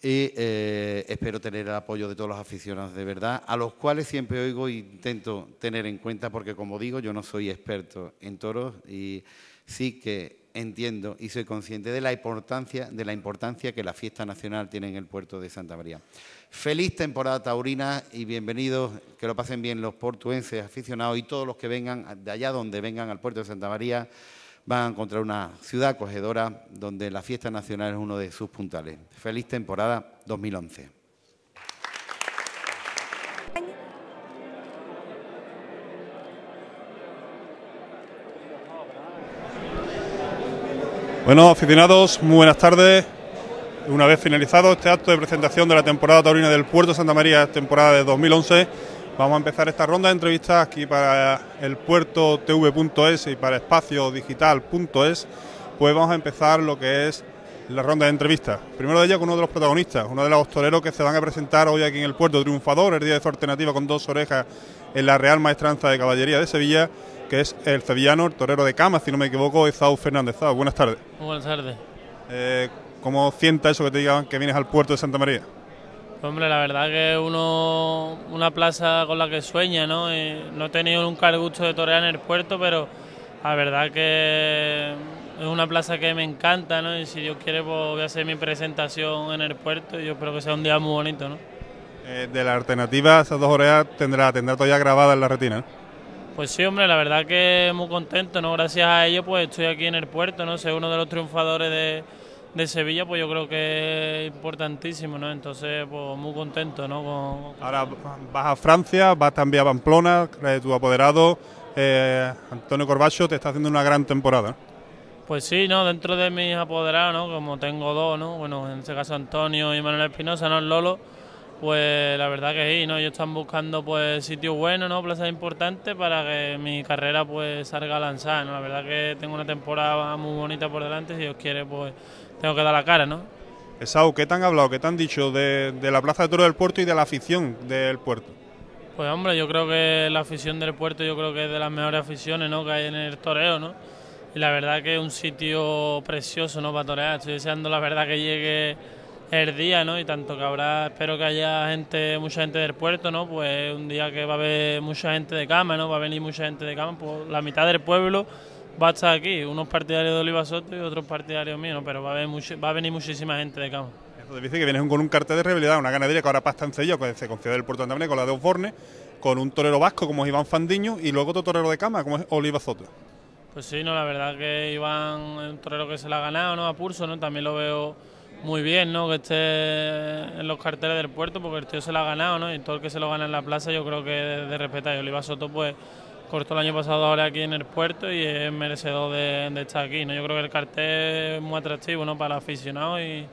y eh, espero tener el apoyo de todos los aficionados de verdad, a los cuales siempre oigo e intento tener en cuenta porque como digo, yo no soy experto en toros y sí que entiendo y soy consciente de la importancia, de la importancia que la fiesta nacional tiene en el puerto de Santa María. Feliz temporada taurina y bienvenidos, que lo pasen bien los portuenses aficionados y todos los que vengan de allá donde vengan al puerto de Santa María van a encontrar una ciudad acogedora donde la fiesta nacional es uno de sus puntales. Feliz temporada 2011. Bueno, aficionados, muy buenas tardes. Una vez finalizado este acto de presentación de la temporada taurina del Puerto Santa María, temporada de 2011, vamos a empezar esta ronda de entrevistas aquí para el puerto tv.es y para espaciodigital.es. Pues vamos a empezar lo que es la ronda de entrevistas. Primero de ella con uno de los protagonistas, uno de los toreros que se van a presentar hoy aquí en el puerto triunfador, el día de su alternativa con dos orejas en la Real Maestranza de Caballería de Sevilla que es el sevillano, el torero de cama, si no me equivoco, Zau Fernández. Zau, buenas tardes. buenas tardes. Eh, ¿Cómo sienta eso que te digan que vienes al puerto de Santa María? hombre, la verdad que uno una plaza con la que sueña, ¿no? Eh, no he tenido nunca el gusto de torear en el puerto, pero la verdad que es una plaza que me encanta, ¿no? Y si Dios quiere, pues, voy a hacer mi presentación en el puerto y yo espero que sea un día muy bonito, ¿no? Eh, de la alternativa, esas dos orejas tendrá, tendrá todavía grabada en la retina. Pues sí, hombre, la verdad que muy contento, ¿no? Gracias a ello, pues estoy aquí en el puerto, ¿no? Soy uno de los triunfadores de, Sevilla, pues yo creo que es importantísimo, ¿no? Entonces, pues muy contento, ¿no? Ahora vas a Francia, vas también a Pamplona, tu apoderado, eh, Antonio Corbacho, te está haciendo una gran temporada. Pues sí, ¿no? Dentro de mis apoderados, Como tengo dos, ¿no? Bueno, en este caso Antonio y Manuel Espinosa, ¿no? Lolo pues la verdad que sí, ¿no? Ellos están buscando pues sitios buenos, ¿no? Plazas importantes para que mi carrera pues salga a lanzar, ¿no? La verdad que tengo una temporada muy bonita por delante, si Dios quiere pues tengo que dar la cara, ¿no? Esau, ¿qué te han hablado, qué te han dicho de, la Plaza de Toro del Puerto y de la afición del puerto? Pues hombre, yo creo que la afición del puerto yo creo que es de las mejores aficiones, ¿no? Que hay en el toreo, ¿no? Y la verdad que es un sitio precioso, ¿no? Para torear. Estoy deseando la verdad que llegue el día, ¿no? Y tanto que habrá, espero que haya gente, mucha gente del puerto, ¿no? Pues un día que va a haber mucha gente de cama, ¿no? Va a venir mucha gente de cama, pues la mitad del pueblo va a estar aquí, unos partidarios de Oliva Soto y otros partidarios míos, pero va a, haber va a venir muchísima gente de cama. Entonces dice que vienes con un cartel de realidad una ganadería que ahora pasa en sello, que se confía del puerto de con la de Osborne, con un torero vasco como es Iván Fandiño y luego otro torero de cama como es Oliva Soto. Pues sí, no, la verdad que Iván es un torero que se la ha ganado, ¿no? A pulso, ¿no? También lo veo muy bien, ¿no? Que esté en los carteles del puerto, porque el tío se lo ha ganado, ¿no? Y todo el que se lo gana en la plaza, yo creo que de, de respetar. Y Oliva Soto, pues, cortó el año pasado ahora aquí en el puerto y es merecedor de, estar aquí, ¿no? Yo creo que el cartel es muy atractivo, ¿no? Para los aficionado y,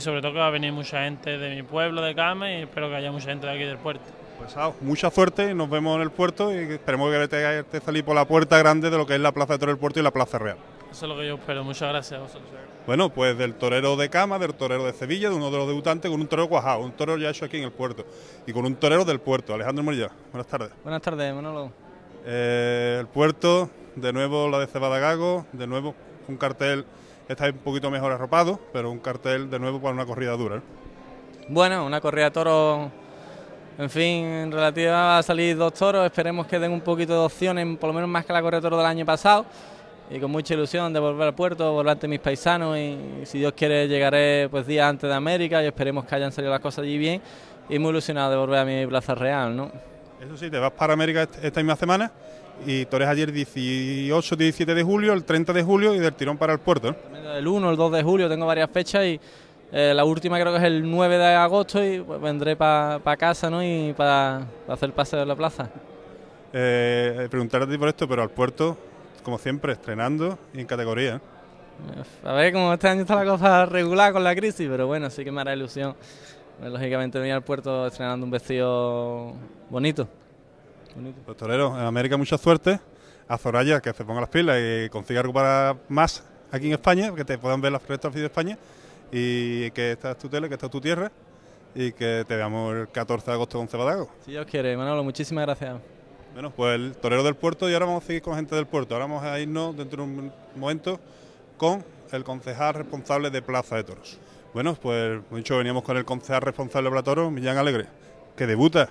sobre todo que va a venir mucha gente de mi pueblo, de came y espero que haya mucha gente de aquí del puerto. Pues mucha suerte, nos vemos en el puerto y esperemos que te, te por la puerta grande de lo que es la Plaza de Toro del Puerto y la Plaza Real. Eso es lo que yo espero. Muchas gracias Bueno, pues del torero de Cama, del torero de Sevilla, de uno de los debutantes, con un torero cuajado, un torero ya hecho aquí en el puerto. Y con un torero del puerto, Alejandro Morilla. Buenas tardes. Buenas tardes, Manolo. Eh, el puerto, de nuevo la de Cebada Gago, de nuevo un cartel, está un poquito mejor arropado, pero un cartel de nuevo para una corrida dura. ¿eh? Bueno, una corrida toro... en fin, en relativa a salir dos toros, esperemos que den un poquito de opciones, por lo menos más que la toro del año pasado y con mucha ilusión de volver al puerto, volver ante mis paisanos y, si Dios quiere llegaré pues días antes de América y esperemos que hayan salido las cosas allí bien y muy ilusionado de volver a mi plaza real, ¿no? Eso sí, te vas para América esta misma semana y tú eres ayer 18, 17 de julio, el 30 de julio y del tirón para el puerto. ¿eh? El 1, el 2 de julio, tengo varias fechas y eh, la última creo que es el 9 de agosto y pues, vendré para casa ¿no? y para hacer el paseo de la plaza. Eh, preguntarte por esto, pero al puerto como siempre, estrenando y en categoría. A ver, como este año está la cosa regular con la crisis, pero bueno, sí que me hará ilusión. Eh, lógicamente venir al puerto estrenando un vestido bonito. bonito. Pues, torero, en América mucha suerte. A Zoraya que se ponga las pilas y consiga recuperar más aquí en España, que te puedan ver las proyectos de España y que esta es tu tele, que esta es tu tierra y que te veamos el 14 de agosto con Cebadago. Si Dios quiere, Manolo, muchísimas gracias. Bueno, pues el torero del puerto y ahora vamos a seguir con gente del puerto. Ahora vamos a irnos dentro de un momento con el concejal responsable de Plaza de Toros. Bueno, pues como veníamos con el concejal responsable de Plaza de Toros, Millán Alegre, que debuta,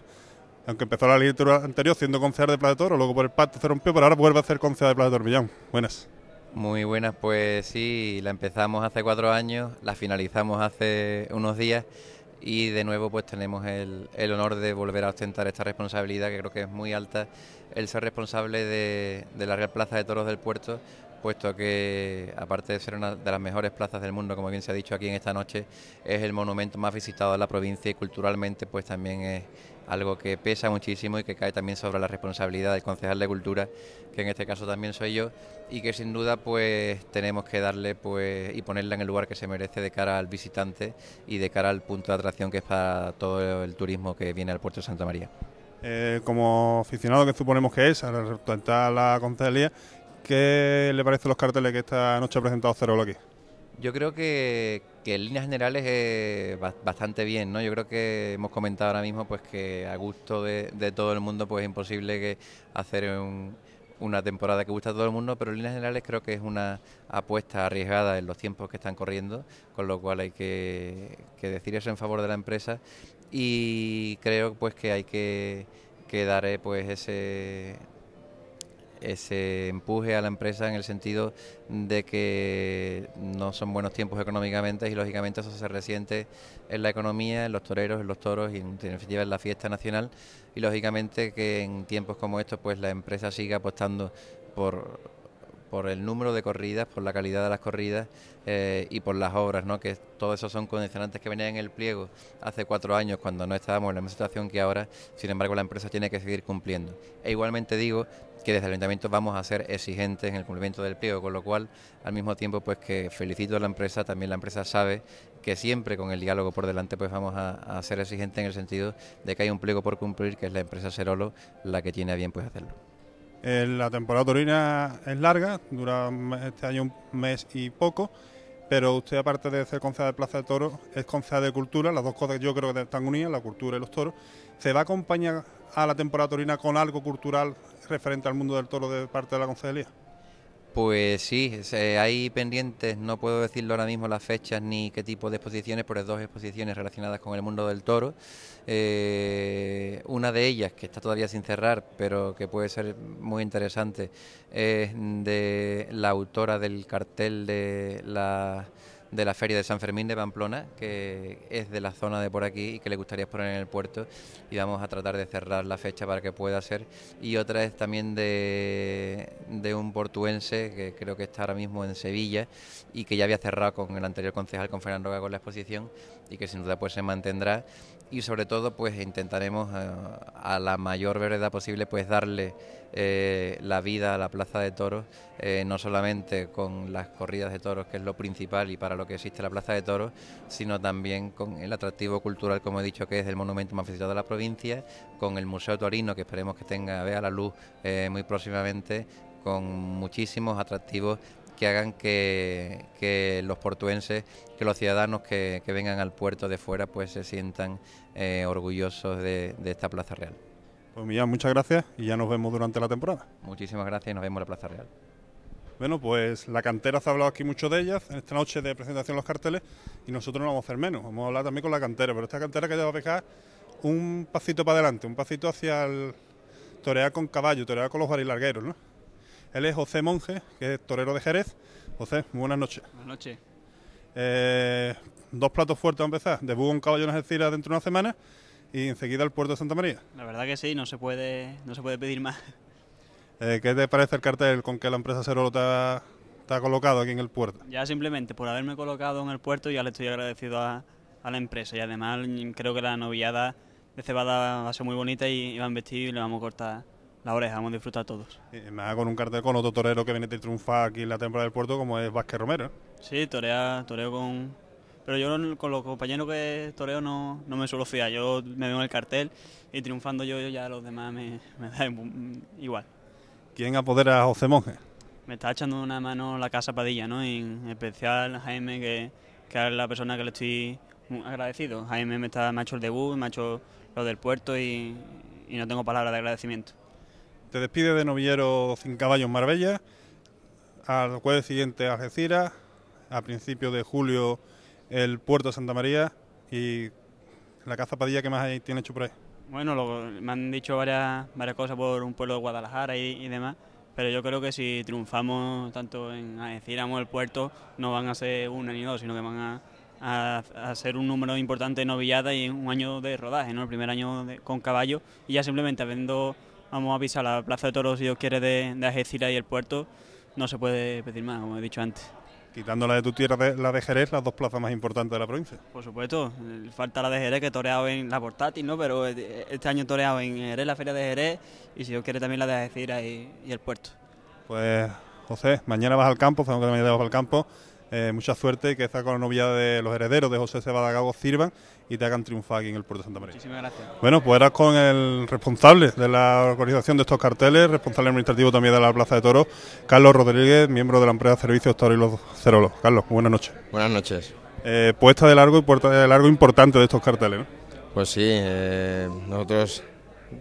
aunque empezó la legislatura anterior siendo concejal de Plaza de Toros, luego por el pacto se rompió, pero ahora vuelve a ser concejal de Plaza de Toros. Millán, buenas. Muy buenas, pues sí, la empezamos hace cuatro años, la finalizamos hace unos días y de nuevo pues tenemos el, honor de volver a ostentar esta responsabilidad que creo que es muy alta, el ser responsable de, de la Real Plaza de Toros del Puerto, puesto que aparte de ser una de las mejores plazas del mundo, como bien se ha dicho aquí en esta noche, es el monumento más visitado de la provincia y culturalmente pues también es algo que pesa muchísimo y que cae también sobre la responsabilidad del concejal de cultura, que en este caso también soy yo, y que sin duda pues tenemos que darle pues y ponerla en el lugar que se merece de cara al visitante y de cara al punto de atracción que es para todo el turismo que viene al puerto de Santa María. Eh, como aficionado que suponemos que es, al representar la concejalía, ¿qué le parecen los carteles que esta noche ha presentado Cerolo aquí? Yo creo que, en líneas generales es bastante bien, ¿no? Yo creo que hemos comentado ahora mismo pues que a gusto de, todo el mundo pues es imposible que hacer una temporada que gusta a todo el mundo, pero en líneas generales creo que es una apuesta arriesgada en los tiempos que están corriendo, con lo cual hay que, decir eso en favor de la empresa y creo pues que hay que, que dar eh, pues ese ese eh, empuje a la empresa en el sentido de que no son buenos tiempos económicamente y lógicamente eso se resiente en la economía, en los toreros, en los toros y en definitiva en la fiesta nacional y lógicamente que en tiempos como estos pues la empresa siga apostando por el número de corridas, por la calidad de las corridas eh, y por las obras, ¿no? que todo eso son condicionantes que venían en el pliego hace cuatro años cuando no estábamos en la misma situación que ahora, sin embargo la empresa tiene que seguir cumpliendo. E igualmente digo que desde el ayuntamiento vamos a ser exigentes en el cumplimiento del pliego, con lo cual al mismo tiempo pues que felicito a la empresa, también la empresa sabe que siempre con el diálogo por delante pues vamos a, ser exigentes en el sentido de que hay un pliego por cumplir que es la empresa Cerolo la que tiene a bien pues hacerlo. Eh, la temporada torina es larga, dura este año un mes y poco, pero usted aparte de ser concejal de Plaza de Toros, es concejal de Cultura, las dos cosas yo creo que están unidas, la cultura y los toros. ¿Se va a acompañar a la temporada torina... con algo cultural referente al mundo del toro de parte de la concejalía. Pues sí, eh, hay pendientes, no puedo decirlo ahora mismo las fechas ni qué tipo de exposiciones, pero dos exposiciones relacionadas con el mundo del toro. Eh, una de ellas, que está todavía sin cerrar, pero que puede ser muy interesante, es de la autora del cartel de la de la feria de San Fermín de Pamplona, que es de la zona de por aquí y que le gustaría exponer en el puerto y vamos a tratar de cerrar la fecha para que pueda ser. Y otra es también de, de un portuense que creo que está ahora mismo en Sevilla y que ya había cerrado con el anterior concejal, con Fernando con la exposición y que sin duda pues se mantendrá y sobre todo pues intentaremos eh, a, la mayor brevedad posible pues darle eh, la vida a la plaza de toros, eh, no solamente con las corridas de toros, que es lo principal y para lo que existe la plaza de toros, sino también con el atractivo cultural, como he dicho, que es el monumento más visitado de la provincia, con el Museo Torino, que esperemos que tenga, vea la luz muy próximamente, con muchísimos atractivos que hagan que, los portuenses, que los ciudadanos que, vengan al puerto de fuera, pues se sientan eh, orgullosos de, esta Plaza Real. Pues Millán, muchas gracias y ya nos vemos durante la temporada. Muchísimas gracias y nos vemos en la Plaza Real. Bueno, pues la cantera se ha hablado aquí mucho de ellas en esta noche de presentación de los carteles y nosotros no vamos a hacer menos, vamos a hablar también con la cantera, pero esta cantera que ya va a dejar un pasito para adelante, un pasito hacia el torear con caballo, torear con los barilargueros ¿no? Él es José Monge, que es torero de Jerez. José, buenas noches. Buenas noches. Eh, dos platos fuertes a empezar. de un caballo en Algeciras dentro de una semana y enseguida el puerto de Santa María. La verdad que sí, no se puede, no se puede pedir más. Eh, ¿Qué te parece el cartel con que la empresa Cerolo está ha, colocado aquí en el puerto? Ya simplemente por haberme colocado en el puerto ya le estoy agradecido a, la empresa y además creo que la noviada de cebada va a ser muy bonita y, va a vestir y le vamos a cortar la oreja, vamos a disfrutar todos. Y más con un cartel con otro torero que viene de triunfar aquí en la temporada del puerto, como es Vázquez Romero. ¿eh? Sí, torea, toreo con. Pero yo con los compañeros que toreo no, no me suelo fiar. Yo me veo en el cartel y triunfando yo, yo ya los demás me, da igual. ¿Quién apodera a José Monge? Me está echando una mano la casa Padilla, ¿no? Y en especial Jaime, que, es la persona que le estoy agradecido. Jaime me, está, macho ha hecho el debut, me ha hecho lo del puerto y, y no tengo palabras de agradecimiento. Te despide de novillero sin caballos Marbella, al jueves siguiente Algeciras, a principios de julio el puerto de Santa María y la caza padilla que más tiene hecho por ahí. Bueno, me han dicho varias, varias cosas por un pueblo de Guadalajara y, demás, pero yo creo que si triunfamos tanto en Algeciras como el puerto, no van a ser una ni dos, sino que van a, ser un número importante de novilladas y un año de rodaje, ¿no? El primer año con caballos y ya simplemente habiendo vamos a pisar la Plaza de Toros, si Dios quiere, de, de y el puerto, no se puede pedir más, como he dicho antes. Quitando la de tu tierra, la de Jerez, las dos plazas más importantes de la provincia. Por supuesto, eh, falta la de Jerez que he toreado en la portátil, ¿no? Pero eh, este año he toreado en Jerez, la feria de Jerez, y si Dios quiere también la de Ajecira y, y el puerto. Pues José, mañana vas al campo, sabemos que mañana al campo. Eh, mucha suerte y que esta novia de los herederos de José Sebadagago sirva y te hagan triunfar aquí en el puerto de Santa María. Muchísimas gracias. Bueno, pues eras con el responsable de la organización de estos carteles, responsable administrativo también de la Plaza de Toros, Carlos Rodríguez, miembro de la empresa Servicios Toros y los Cerolos. Carlos, buenas noches. Buenas noches. Eh, puesta de largo y puerta de largo importante de estos carteles, Pues sí, eh, nosotros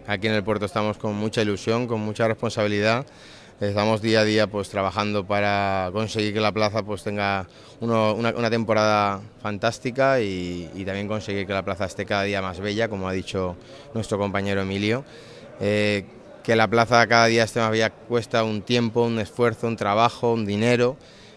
aquí en el puerto estamos con mucha ilusión, con mucha responsabilidad Estamos día a día pues, trabajando para conseguir que la plaza pues, tenga una, temporada fantástica y, también conseguir que la plaza esté cada día más bella, como ha dicho nuestro compañero Emilio. Eh, que la plaza cada día esté más bella cuesta un tiempo, un esfuerzo, un trabajo, un dinero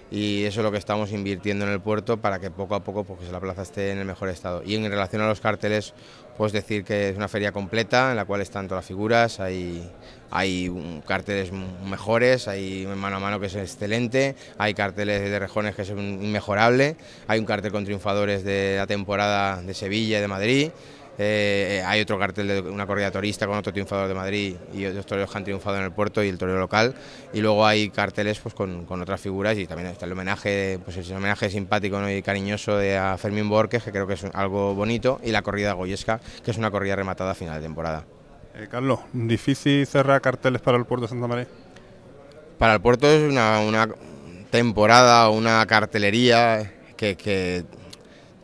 y eso es lo que estamos invirtiendo en el puerto para que poco a poco pues, la plaza esté en el mejor estado. Y en relación a los carteles, pues decir que es una feria completa en la cual están todas las figuras, hay, hay carteles mejores, hay mano a mano que es excelente, hay carteles de Rejones que es inmejorable, hay un cartel con triunfadores de la temporada de Sevilla y de Madrid. Eh, hay otro cartel de una corrida turista con otro triunfador de Madrid y otros toreros que han triunfado en el puerto y el torero local. Y luego hay carteles pues, con, otras figuras y también está el homenaje, pues, el homenaje simpático y cariñoso de a Fermín Borges, que creo que es algo bonito, y la corrida goyesca, que es una corrida rematada a final de temporada. Eh, Carlos, ¿difícil cerrar carteles para el puerto de Santa María? Para el puerto es una, temporada, una cartelería que,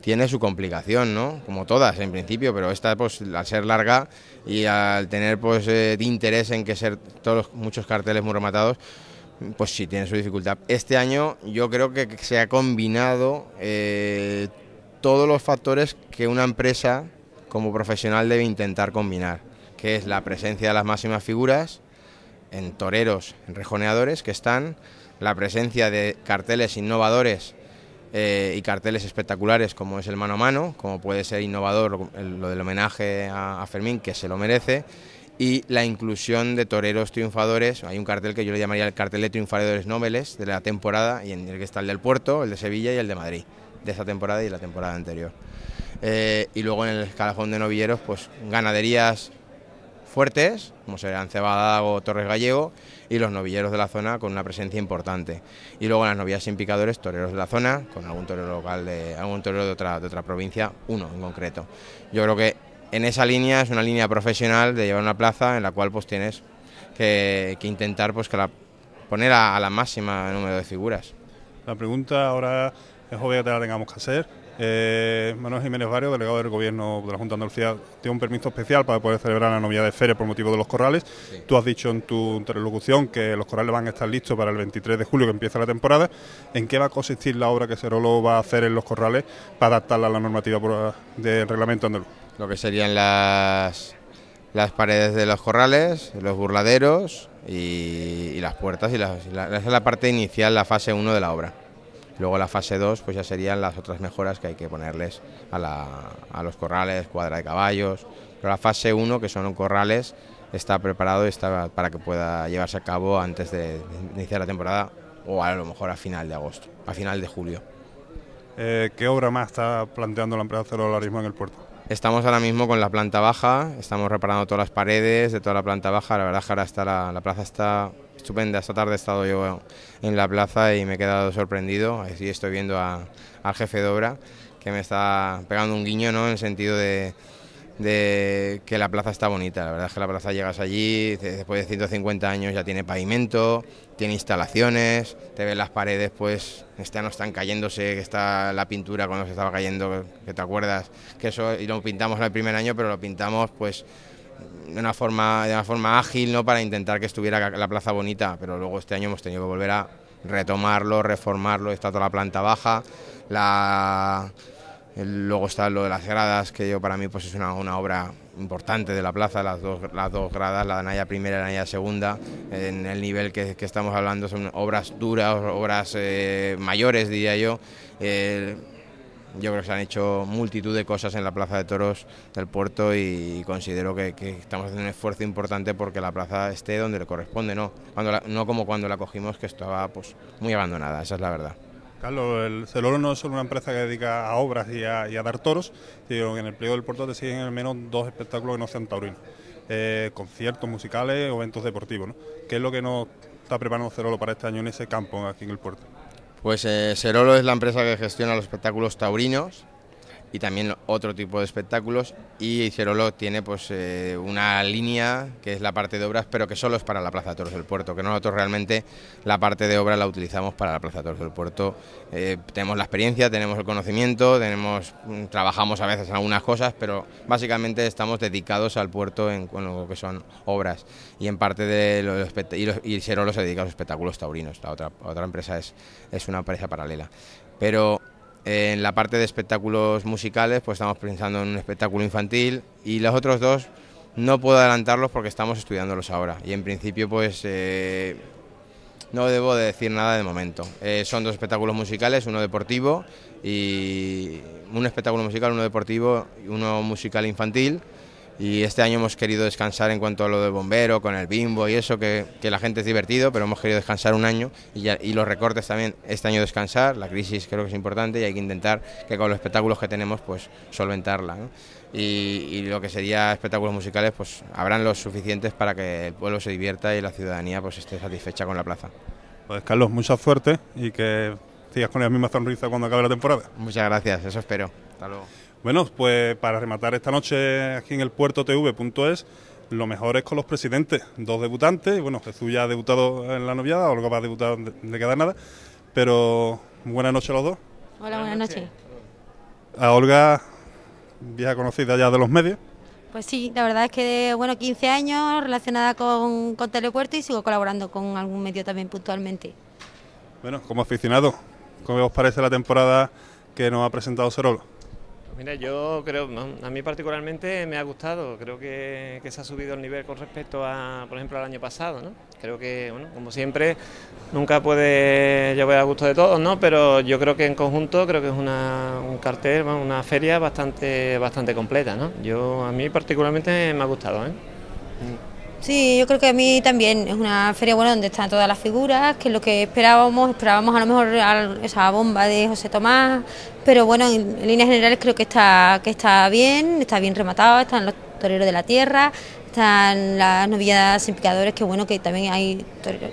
tiene su complicación, ¿no? Como todas en principio, pero esta pues al ser larga y al tener pues eh, de interés en que ser todos muchos carteles muy rematados, pues sí tiene su dificultad. Este año yo creo que se ha combinado eh, todos los factores que una empresa como profesional debe intentar combinar que es la presencia de las máximas figuras en toreros, en rejoneadores que están, la presencia de carteles innovadores eh, y carteles espectaculares como es el mano a mano, como puede ser innovador lo, del homenaje a, Fermín, que se lo merece, y la inclusión de toreros triunfadores. Hay un cartel que yo le llamaría el cartel de triunfadores nobles de la temporada, y en el que está el del Puerto, el de Sevilla y el de Madrid, de esta temporada y la temporada anterior. Eh, y luego en el escalafón de novilleros, pues ganaderías fuertes, como serán Cebada o Torres Gallego, y los novilleros de la zona con una presencia importante. Y luego las novillas sin picadores, toreros de la zona, con algún torero local de algún torero de otra, de otra provincia, uno en concreto. Yo creo que en esa línea es una línea profesional de llevar una plaza en la cual pues tienes que, intentar pues que poner a, la máxima número de figuras. La pregunta ahora es obvia que la tengamos que hacer eh, Manuel Jiménez Barrio, delegado del Gobierno de la Junta de Andalucía, tiene un permiso especial para poder celebrar la novedad de Feria por motivo de los corrales. Tú has dicho en tu interlocución que los corrales van a estar listos para el 23 de julio, que empieza la temporada. ¿En qué va a consistir la obra que Serolo va a hacer en los corrales para adaptarla a la normativa del reglamento andaluz? Lo que serían las, las paredes de los corrales, los burladeros y, las puertas. y Esa es la parte inicial, la fase 1 de la obra. Luego la fase 2 pues ya serían las otras mejoras que hay que ponerles a, los corrales, cuadra de caballos. Pero la fase 1, que son corrales, está preparado está para que pueda llevarse a cabo antes de iniciar la temporada o a lo mejor a final de agosto, a final de julio. Eh, ¿Qué obra más está planteando la empresa celularismo en el puerto? Estamos ahora mismo con la planta baja, estamos reparando todas las paredes de toda la planta baja. La verdad es que ahora está la plaza está estupenda. Esta tarde he estado yo en la plaza y me he quedado sorprendido. Así estoy viendo al jefe de obra que me está pegando un guiño ¿no? en el sentido de, que la plaza está bonita. La verdad es que la plaza llegas allí, después de 150 años ya tiene pavimento, tiene instalaciones, te ves las paredes, pues están no están cayéndose, que está la pintura cuando se estaba cayendo, que te acuerdas, que eso y lo pintamos el primer año, pero lo pintamos pues de una forma de una forma ágil no para intentar que estuviera la plaza bonita pero luego este año hemos tenido que volver a retomarlo reformarlo está toda la planta baja luego está lo de las gradas que yo para mí pues es una, obra importante de la plaza las dos las dos gradas la Danaya primera y la Naya segunda en el nivel que, estamos hablando son obras duras obras eh, mayores diría yo eh, yo creo que se han hecho multitud de cosas en la Plaza de Toros del Puerto y considero que, estamos haciendo un esfuerzo importante porque la plaza esté donde le corresponde, no, cuando no como cuando la cogimos que estaba pues, muy abandonada, esa es la verdad. Carlos, el Celolo no es solo una empresa que dedica a obras y a, dar toros, sino que en el pliego del puerto te siguen al menos dos espectáculos que no sean taurinos, eh, conciertos musicales o eventos deportivos. ¿Qué es lo que nos está preparando Celolo para este año en ese campo aquí en el puerto? Pues eh, Serolo es la empresa que gestiona los espectáculos taurinos y también otro tipo de espectáculos. Y Cerolo tiene pues eh, una línea que es la parte de obras, pero que solo es para la Plaza de Toros del Puerto, que nosotros realmente la parte de obra la utilizamos para la Plaza de Toros del Puerto. Eh, tenemos la experiencia, tenemos el conocimiento, tenemos mm, trabajamos a veces en algunas cosas, pero básicamente estamos dedicados al puerto en, lo que son obras. Y en parte de los y, los, se dedica a los espectáculos taurinos. La otra, otra empresa es, es una empresa paralela. Pero en la parte de espectáculos musicales, pues estamos pensando en un espectáculo infantil y los otros dos no puedo adelantarlos porque estamos estudiándolos ahora. Y en principio, pues eh, no debo de decir nada de momento. Eh, son dos espectáculos musicales, uno deportivo y un espectáculo musical, uno deportivo y uno musical infantil y este año hemos querido descansar en cuanto a lo de bombero, con el bimbo y eso, que, la gente es divertido, pero hemos querido descansar un año y, los recortes también, este año descansar, la crisis creo que es importante y hay que intentar que con los espectáculos que tenemos pues solventarla. Y, lo que sería espectáculos musicales pues habrán los suficientes para que el pueblo se divierta y la ciudadanía pues esté satisfecha con la plaza. Pues Carlos, mucha suerte y que sigas con la misma sonrisa cuando acabe la temporada. Muchas gracias, eso espero. Hasta luego. Bueno, pues para rematar esta noche aquí en el puerto tv.es, lo mejor es con los presidentes, dos debutantes, bueno, Jesús ya ha debutado en la noviada, Olga va a debutar de cada nada, pero buenas noches a los dos. Hola, buenas, noches. A Olga, vieja conocida ya de los medios. Pues sí, la verdad es que, bueno, 15 años relacionada con, con Telepuerto y sigo colaborando con algún medio también puntualmente. Bueno, como aficionado, ¿cómo os parece la temporada que nos ha presentado Cerolo? Mira, yo creo, a mí particularmente me ha gustado, creo que, se ha subido el nivel con respecto a, por ejemplo, al año pasado, ¿no? Creo que, bueno, como siempre, nunca puede llevar a gusto de todos, ¿no? Pero yo creo que en conjunto, creo que es una, un cartel, una feria bastante, bastante completa, ¿no? Yo, a mí particularmente me ha gustado, ¿eh? Mm. Sí, yo creo que a mí también es una feria buena donde están todas las figuras, que es lo que esperábamos, esperábamos a lo mejor esa bomba de José Tomás, pero bueno, en, líneas generales creo que está, que está bien, está bien rematado, están los toreros de la tierra, están las novilladas sin picadores, que bueno, que también hay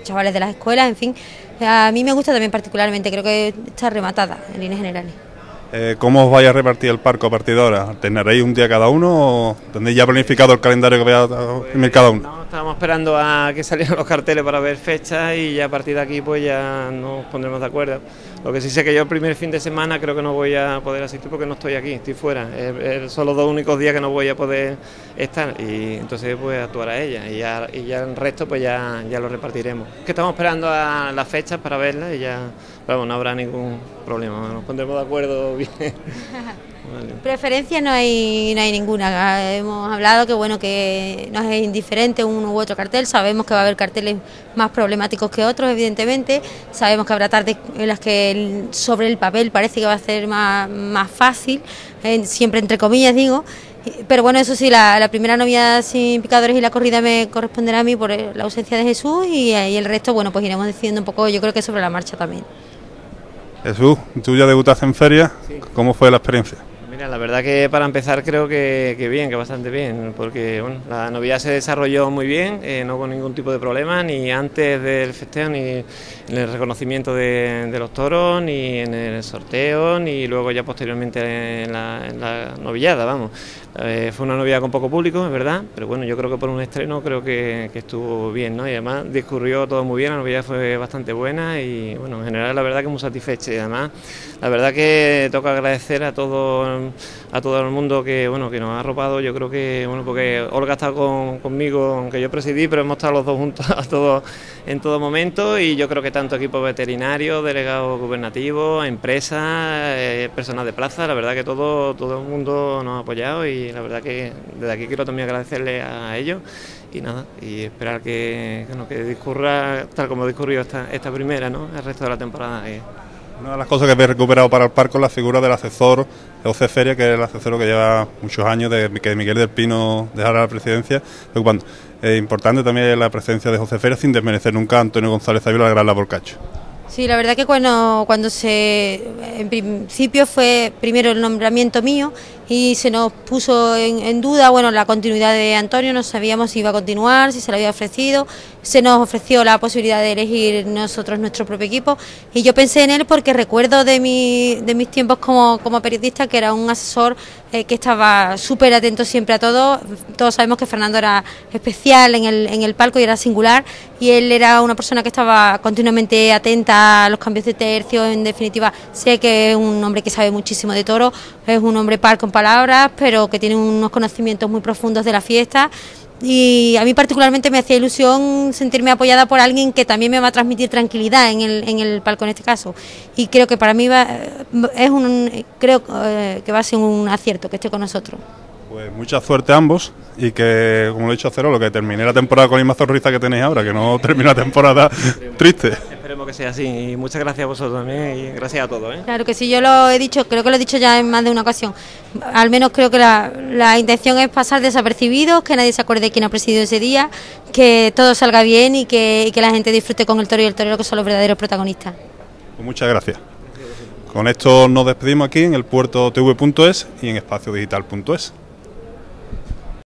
chavales de las escuelas, en fin, a mí me gusta también particularmente, creo que está rematada en líneas generales. Eh, ¿Cómo os vais a repartir el parco a partir de ahora? ¿Tendréis un día cada uno o tendréis ya planificado el calendario que vaya a pues, tener cada uno? No, esperando a que salieran los carteles para ver fechas y ya a partir de aquí pues ya nos pondremos de acuerdo. Lo que sí sé que yo el primer fin de semana creo que no voy a poder asistir porque no estoy aquí, estoy fuera. son los dos únicos días que no voy a poder estar y entonces pues a ella y ya, y el resto pues ya, ya lo repartiremos. Que estamos esperando a las fechas para verlas y ya no habrá ningún problema, nos pondremos de acuerdo bien. Preferencia no hay, no hay ninguna. Ah, hemos hablado que bueno que no es indiferente uno u otro cartel. Sabemos que va a haber carteles más problemáticos que otros, evidentemente. Sabemos que habrá tardes en las que sobre el papel parece que va a ser más, más fácil, eh, siempre entre comillas digo. Pero bueno, eso sí, la, primera novia sin picadores y la corrida me corresponderá a mí por eh, la ausencia de Jesús y, eh, y el resto, bueno, pues iremos decidiendo un poco, yo creo que sobre la marcha también. Jesús, tú ya debutaste en feria, ¿cómo fue la experiencia? la verdad que para empezar creo que, bien, que bastante bien, porque bueno, la novedad se desarrolló muy bien, eh, no con ningún tipo de problema, ni antes del festeo... ni en el reconocimiento de, los toros, ni en el sorteo, ni luego ya posteriormente en la, en novillada, vamos. Eh, fue una novedad con poco público, es verdad, pero bueno, yo creo que por un estreno creo que, estuvo bien, ¿no? Y además discurrió todo muy bien, la novedad fue bastante buena y bueno, en general la verdad que muy satisfecha y además la verdad que toca agradecer a todos a todo el mundo que bueno que nos ha arropado. Yo creo que, bueno, porque Olga está con, conmigo, aunque yo presidí, pero hemos estado los dos juntos a todo, en todo momento. Y yo creo que tanto equipo veterinario, delegados gubernativos, empresas, eh, personas de plaza, la verdad que todo, todo el mundo nos ha apoyado y la verdad que desde aquí quiero también agradecerle a ellos y nada, y esperar que, discurra tal como discurrió discurrido esta, primera, ¿no? El resto de la temporada. Eh. Una de las cosas que he recuperado para el parco es la figura del asesor José Feria, que es el asesor que lleva muchos años, de que Miguel del Pino dejara la presidencia, Es eh, importante también la presencia de José Feria, sin desmerecer nunca a Antonio González Ávila, la gran La cacho. Sí, la verdad que cuando, cuando se, en principio fue primero el nombramiento mío y se nos puso en, duda, bueno, la continuidad de Antonio, no sabíamos si iba a continuar, si se lo había ofrecido, se nos ofreció la posibilidad de elegir nosotros nuestro propio equipo y yo pensé en él porque recuerdo de, mi, de mis tiempos como, periodista que era un asesor eh, que estaba súper atento siempre a todo, todos sabemos que Fernando era especial en el, en el palco y era singular y él era una persona que estaba continuamente atenta a los cambios de tercio, en definitiva sé que es un hombre que sabe muchísimo de toro, es un hombre par con palabras, pero que tiene unos conocimientos muy profundos de la fiesta y a mí particularmente me hacía ilusión sentirme apoyada por alguien que también me va a transmitir tranquilidad en el, en el palco en este caso y creo que para mí va, eh, es un creo eh, que va a ser un acierto que esté con nosotros pues mucha suerte a ambos y que como lo he dicho a cero lo que termine la temporada con la misma sonrisa que tenéis ahora que no termina la temporada triste que sea así. Y muchas gracias a vosotros también y gracias a todos. ¿eh? Claro que sí, yo lo he dicho, creo que lo he dicho ya en más de una ocasión. Al menos creo que la, intención es pasar desapercibidos, que nadie se acuerde quién ha presidido ese día, que todo salga bien y que, la gente disfrute con el toro y el torero, que son los verdaderos protagonistas. Pues muchas gracias. Con esto nos despedimos aquí en el puerto tv.es y en espaciodigital.es.